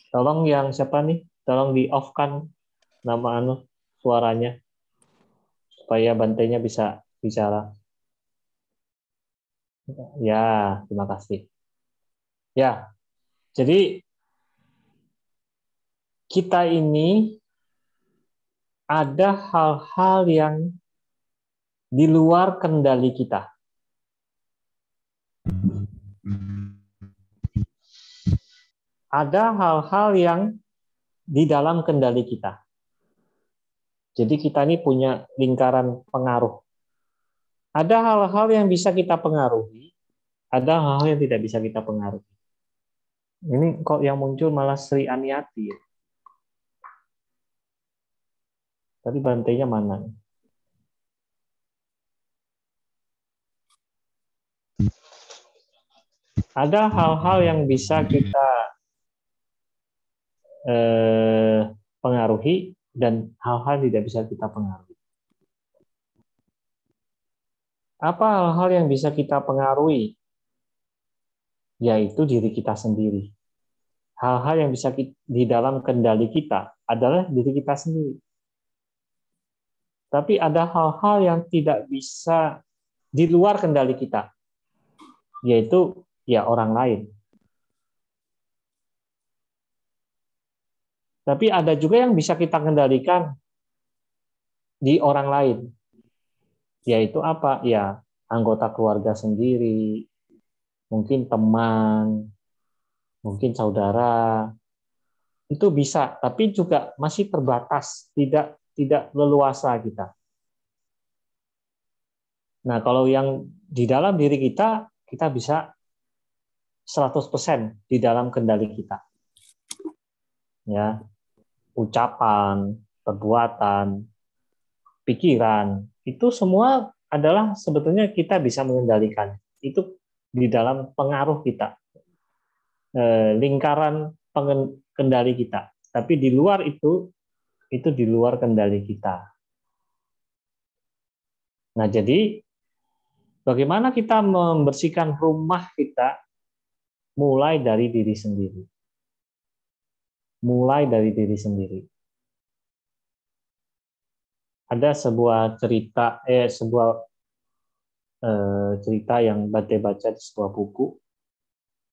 Tolong yang siapa nih? Tolong di off kan nama anu suaranya supaya bantainya bisa bicara. Ya, terima kasih. Ya, jadi kita ini ada hal-hal yang di luar kendali kita. Ada hal-hal yang di dalam kendali kita. Jadi kita ini punya lingkaran pengaruh. Ada hal-hal yang bisa kita pengaruhi, ada hal-hal yang tidak bisa kita pengaruhi. Ini kok yang muncul malah Sri Aniati ya. Tapi bantainya mana? Ada hal-hal yang bisa kita eh, pengaruhi dan hal-hal tidak bisa kita pengaruhi. Apa hal-hal yang bisa kita pengaruhi? Yaitu diri kita sendiri. Hal-hal yang bisa di dalam kendali kita adalah diri kita sendiri tapi ada hal-hal yang tidak bisa di luar kendali kita, yaitu ya orang lain. Tapi ada juga yang bisa kita kendalikan di orang lain, yaitu apa? Ya, anggota keluarga sendiri, mungkin teman, mungkin saudara, itu bisa, tapi juga masih terbatas, tidak tidak leluasa kita. Nah, kalau yang di dalam diri kita, kita bisa 100% di dalam kendali kita. Ya. Ucapan, perbuatan, pikiran, itu semua adalah sebetulnya kita bisa mengendalikan. Itu di dalam pengaruh kita. Eh, lingkaran kendali kita. Tapi di luar itu itu di luar kendali kita. Nah, jadi bagaimana kita membersihkan rumah kita mulai dari diri sendiri. Mulai dari diri sendiri. Ada sebuah cerita eh sebuah eh, cerita yang baca baca di sebuah buku.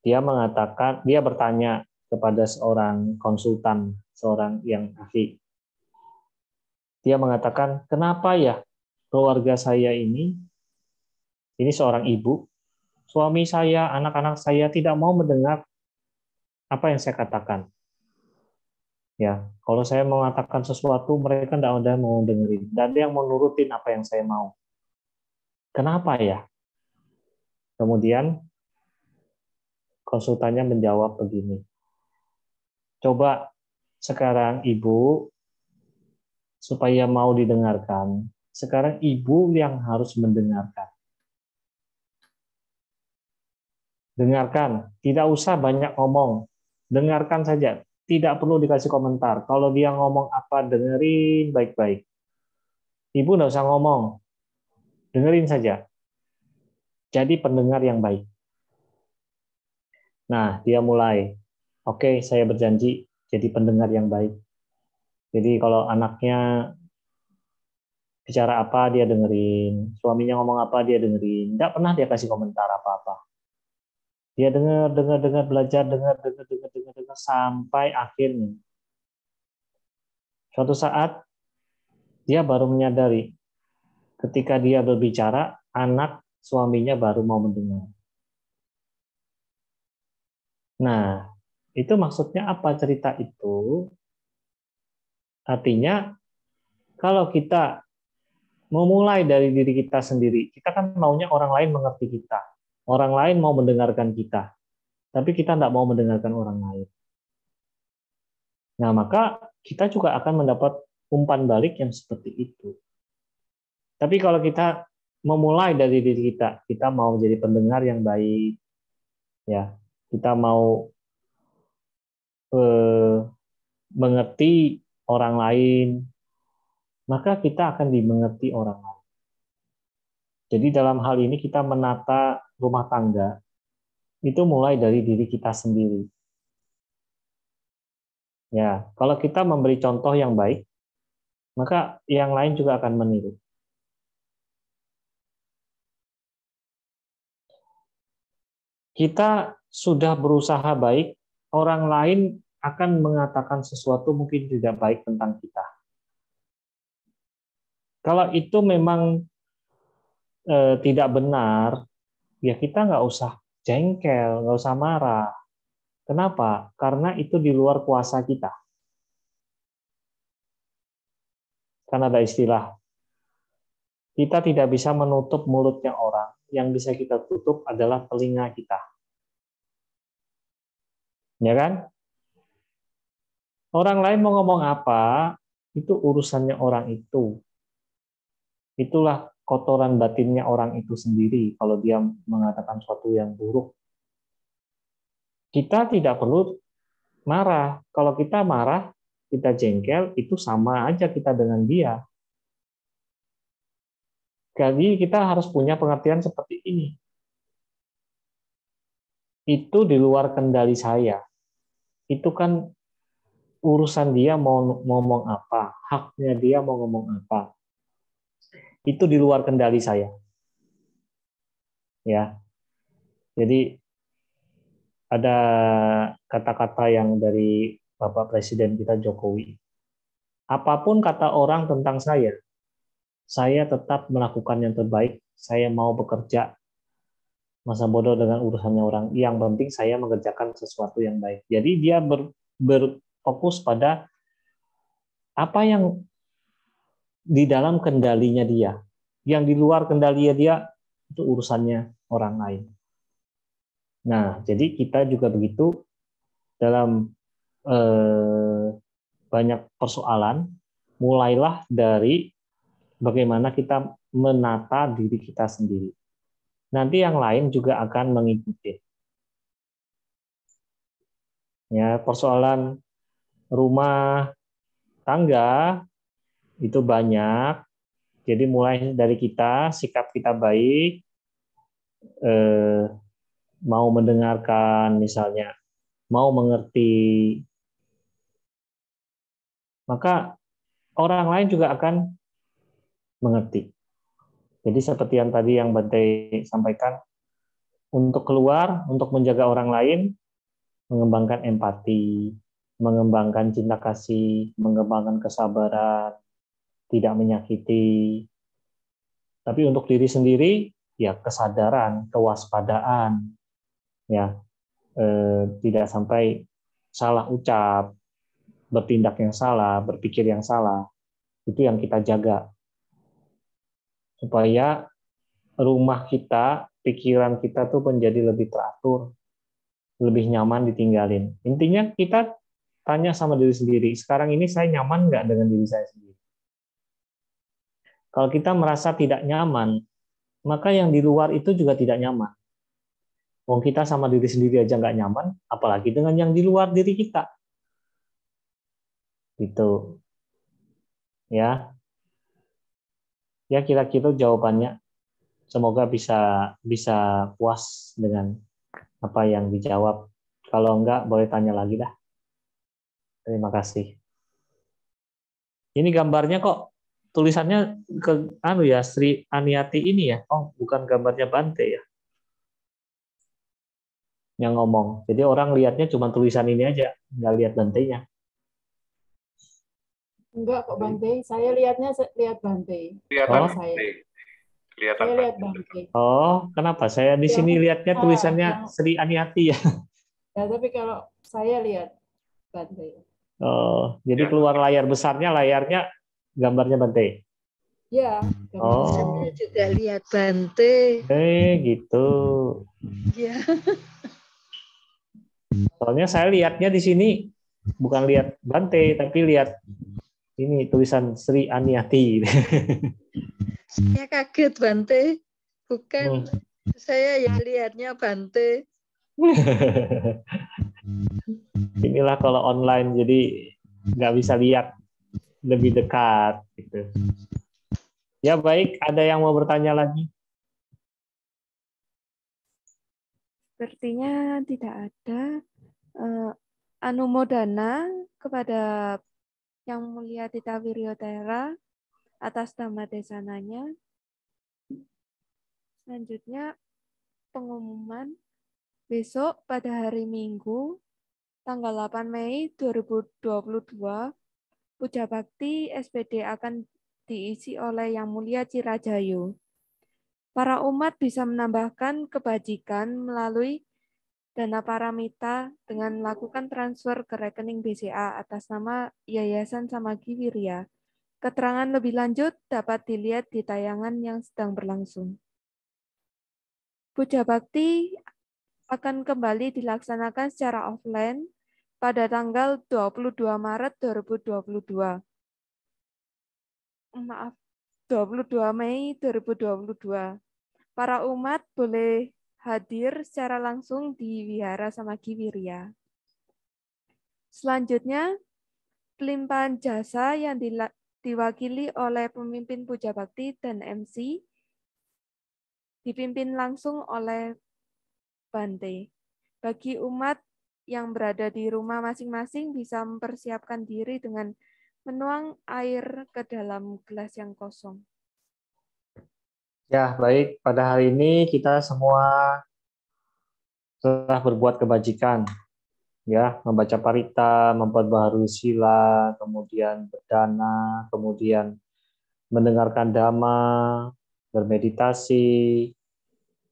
Dia mengatakan, dia bertanya kepada seorang konsultan, seorang yang ahli dia mengatakan, kenapa ya keluarga saya ini, ini seorang ibu, suami saya, anak-anak saya tidak mau mendengar apa yang saya katakan. Ya, kalau saya mengatakan sesuatu, mereka tidak ada mau dengerin, dan ada yang menurutin apa yang saya mau. Kenapa ya? Kemudian konsultannya menjawab begini. Coba sekarang Ibu supaya mau didengarkan. Sekarang ibu yang harus mendengarkan. Dengarkan, tidak usah banyak ngomong. Dengarkan saja, tidak perlu dikasih komentar. Kalau dia ngomong apa, dengerin baik-baik. Ibu nggak usah ngomong, dengerin saja. Jadi pendengar yang baik. Nah, dia mulai. Oke, saya berjanji jadi pendengar yang baik. Jadi kalau anaknya bicara apa dia dengerin, suaminya ngomong apa dia dengerin, tidak pernah dia kasih komentar apa-apa. Dia dengar, dengar, dengar, belajar, dengar, dengar, dengar, dengar, dengar sampai akhirnya. Suatu saat dia baru menyadari ketika dia berbicara, anak suaminya baru mau mendengar. Nah, itu maksudnya apa cerita itu? Artinya, kalau kita memulai dari diri kita sendiri, kita kan maunya orang lain mengerti kita. Orang lain mau mendengarkan kita. Tapi kita tidak mau mendengarkan orang lain. Nah, maka kita juga akan mendapat umpan balik yang seperti itu. Tapi kalau kita memulai dari diri kita, kita mau jadi pendengar yang baik, ya, kita mau eh, mengerti orang lain, maka kita akan dimengerti orang lain. Jadi dalam hal ini kita menata rumah tangga itu mulai dari diri kita sendiri. Ya, kalau kita memberi contoh yang baik, maka yang lain juga akan meniru. Kita sudah berusaha baik, orang lain akan mengatakan sesuatu mungkin tidak baik tentang kita. Kalau itu memang e, tidak benar, ya kita nggak usah jengkel, nggak usah marah. Kenapa? Karena itu di luar kuasa kita. Karena ada istilah, kita tidak bisa menutup mulutnya orang. Yang bisa kita tutup adalah telinga kita. Ya kan? Orang lain mau ngomong apa, itu urusannya orang itu. Itulah kotoran batinnya orang itu sendiri kalau dia mengatakan sesuatu yang buruk. Kita tidak perlu marah. Kalau kita marah, kita jengkel, itu sama aja kita dengan dia. Jadi kita harus punya pengertian seperti ini. Itu di luar kendali saya. Itu kan urusan dia mau ngomong apa, haknya dia mau ngomong apa. Itu di luar kendali saya. Ya. Jadi ada kata-kata yang dari Bapak Presiden kita Jokowi. Apapun kata orang tentang saya, saya tetap melakukan yang terbaik, saya mau bekerja masa bodoh dengan urusannya orang. Yang penting saya mengerjakan sesuatu yang baik. Jadi dia ber, ber, fokus pada apa yang di dalam kendalinya dia. Yang di luar kendalinya dia itu urusannya orang lain. Nah, jadi kita juga begitu dalam eh, banyak persoalan, mulailah dari bagaimana kita menata diri kita sendiri. Nanti yang lain juga akan mengikuti. Ya, persoalan rumah tangga itu banyak. Jadi mulai dari kita, sikap kita baik, eh, mau mendengarkan misalnya, mau mengerti, maka orang lain juga akan mengerti. Jadi seperti yang tadi yang Bante sampaikan, untuk keluar, untuk menjaga orang lain, mengembangkan empati, mengembangkan cinta kasih, mengembangkan kesabaran, tidak menyakiti. Tapi untuk diri sendiri ya kesadaran, kewaspadaan, ya eh, tidak sampai salah ucap, bertindak yang salah, berpikir yang salah, itu yang kita jaga supaya rumah kita, pikiran kita tuh menjadi lebih teratur, lebih nyaman ditinggalin. Intinya kita tanya sama diri sendiri, sekarang ini saya nyaman nggak dengan diri saya sendiri? Kalau kita merasa tidak nyaman, maka yang di luar itu juga tidak nyaman. Wong kita sama diri sendiri aja nggak nyaman, apalagi dengan yang di luar diri kita. itu Ya. Ya kira-kira jawabannya. Semoga bisa bisa puas dengan apa yang dijawab. Kalau enggak boleh tanya lagi dah. Terima kasih. Ini gambarnya kok tulisannya ke anu ya Sri Aniati ini ya. Oh, bukan gambarnya Bante ya. Yang ngomong. Jadi orang lihatnya cuma tulisan ini aja, nggak lihat Bantenya. Enggak kok Bante, saya lihatnya lihat Bante. Lihat oh. saya. lihat Bante. Oh, kenapa? Saya di ya, sini lihatnya ah, tulisannya ya. Sri Aniati ya. Ya, tapi kalau saya lihat Bante. Oh, jadi ya. keluar layar besarnya layarnya gambarnya bante Ya, oh. juga lihat bante Eh, gitu. Ya. Soalnya saya lihatnya di sini bukan lihat bante tapi lihat ini tulisan Sri Aniati. saya kaget bante bukan oh. saya yang lihatnya bante inilah kalau online jadi nggak bisa lihat lebih dekat gitu. Ya baik, ada yang mau bertanya lagi? Sepertinya tidak ada. Uh, eh, Anumodana kepada Yang Mulia Tita Wiryotera atas nama desananya. Selanjutnya pengumuman Besok pada hari Minggu, tanggal 8 Mei 2022, Puja Bakti SPD akan diisi oleh Yang Mulia Cirajayu. Para umat bisa menambahkan kebajikan melalui dana paramita dengan melakukan transfer ke rekening BCA atas nama Yayasan Samagi Wirya. Keterangan lebih lanjut dapat dilihat di tayangan yang sedang berlangsung. Puja Bakti akan kembali dilaksanakan secara offline pada tanggal 22 Maret 2022. Maaf, 22 Mei 2022. Para umat boleh hadir secara langsung di Wihara Samagi Wirya. Selanjutnya, pelimpahan jasa yang diwakili oleh pemimpin Puja Bakti dan MC dipimpin langsung oleh Bante. Bagi umat yang berada di rumah masing-masing bisa mempersiapkan diri dengan menuang air ke dalam gelas yang kosong. Ya, baik. Pada hari ini kita semua telah berbuat kebajikan. Ya, membaca parita, memperbaharui sila, kemudian berdana, kemudian mendengarkan dhamma, bermeditasi,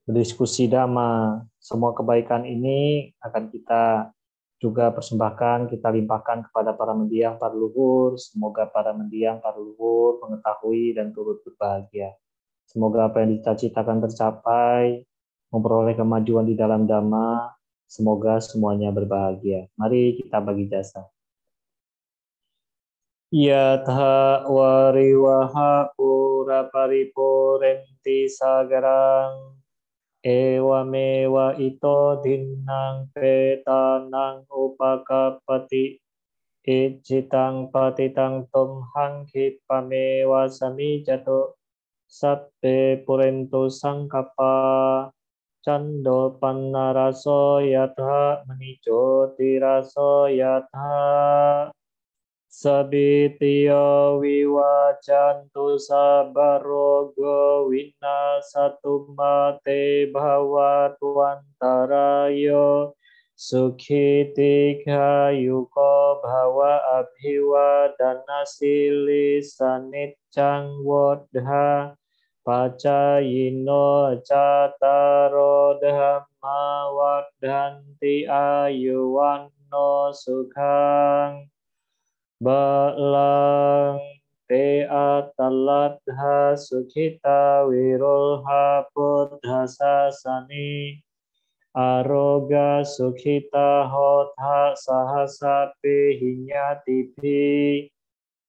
berdiskusi dhamma, semua kebaikan ini akan kita juga persembahkan, kita limpahkan kepada para mendiang, para luhur. Semoga para mendiang, para luhur mengetahui dan turut berbahagia. Semoga apa yang dicita-citakan tercapai, memperoleh kemajuan di dalam dhamma. Semoga semuanya berbahagia. Mari kita bagi jasa. Ya wari wariwaha pura paripurenti sagarang Ewa mewa ito dinang petanang upakapati Ijitang patitang tumhang hipamewa sami jatuh Sabbe purento sangkapa Cando panaraso yatha manijo tiraso yatha Sabitiyo vivacantu sabarogo tarayo bhavatuantarayo sukhitika yuko bhava sanit sanicang wodha pacayino cataro dhamma wadhanti ayuwanno sukhang Balang te atalat ha sukhita virul ha buddhasa sani aroga sukhita hotha sahasa pehinyati tipi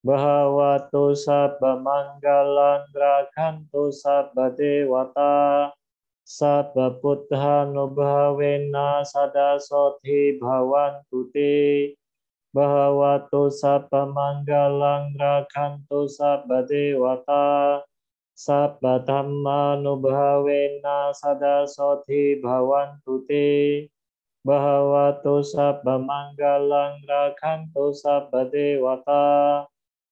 bahawatu sabba manggalan drakantu sabba dewata sabba buddha nubhavena sada sodhi bhavantu Bhavato sabba manggalang rakanto sabba devata sabba nubhavena sada soti bhavantu te Bhavato sabba manggalang rakanto sabba devata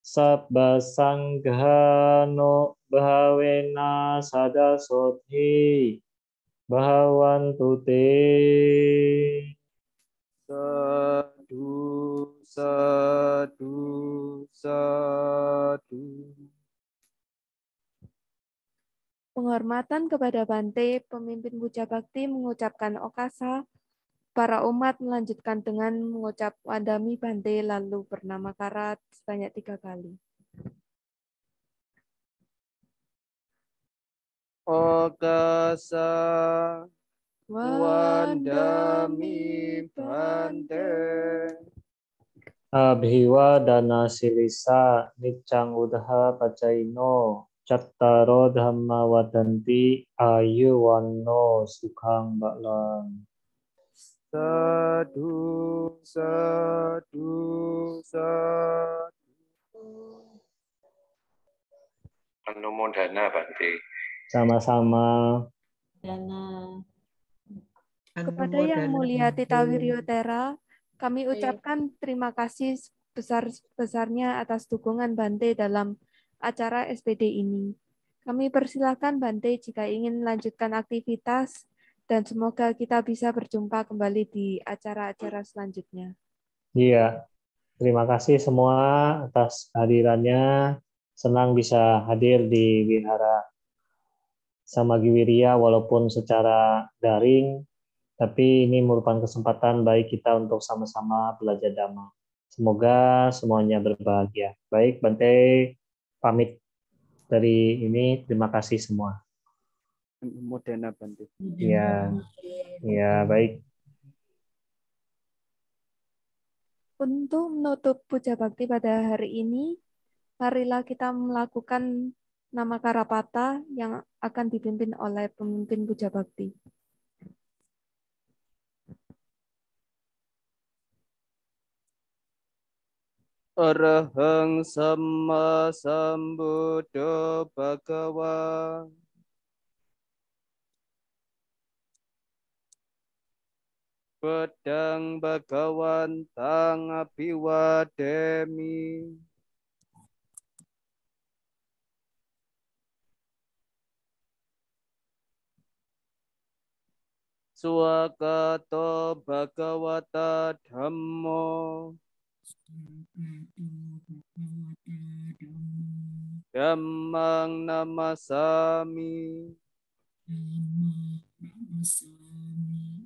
sabba sangha nubhavena sada soti bhavantu te sedu satu satu. Penghormatan kepada Bante, pemimpin Puja Bakti mengucapkan okasa, para umat melanjutkan dengan mengucap wadami Bante lalu bernama karat sebanyak tiga kali. Okasa Wadami Bante Abhiwa dana silisa nicang udha pacaino cattaro dhamma wadanti ayu wano sukhang baklang. sadhu sadhu. Menumun dana Bante. Sama-sama. Dana. Kepada yang mulia Tita Wiryotera, kami iya. ucapkan terima kasih besar-besarnya atas dukungan Bante dalam acara SPD ini. Kami persilahkan Bante jika ingin melanjutkan aktivitas dan semoga kita bisa berjumpa kembali di acara-acara selanjutnya. Iya, terima kasih semua atas hadirannya. Senang bisa hadir di Wihara Samagiwiria walaupun secara daring tapi ini merupakan kesempatan baik kita untuk sama-sama belajar dhamma. Semoga semuanya berbahagia. Baik, Bante pamit dari ini. Terima kasih semua. Modena Bante. Iya, ya baik. Untuk menutup puja bakti pada hari ini, marilah kita melakukan nama Karapata yang akan dipimpin oleh pemimpin puja bakti. Arahang sama sambuddha bhagava Pedang bagawan tang abhiwademi Suakato bhagavata dhammo Dhammang namasami. Dhammang namasami.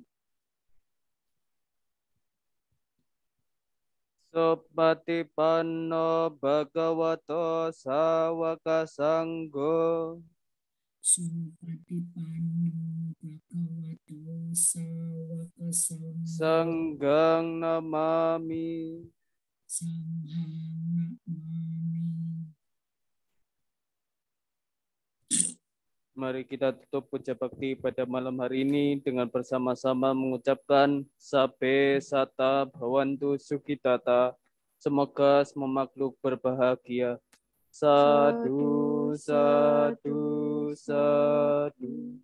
Sobatipano bhagavato sawaka sanggo. Sobatipano bhagavato sawaka sanggo. Sanggang namami. Mari kita tutup puja bakti pada malam hari ini dengan bersama-sama mengucapkan Sabe Sata Bhavantu Sukitata. Semoga semua makhluk berbahagia. Sadu, sadu, sadu.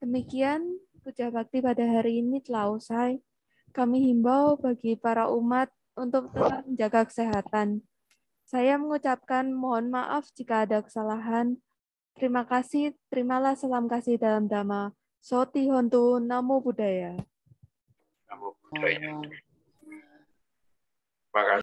Demikian puja bakti pada hari ini telah usai kami himbau bagi para umat untuk tetap menjaga kesehatan. Saya mengucapkan mohon maaf jika ada kesalahan. Terima kasih, terimalah salam kasih dalam dhamma. Soti hontu namo buddhaya. Namo buddhaya. Terima kasih.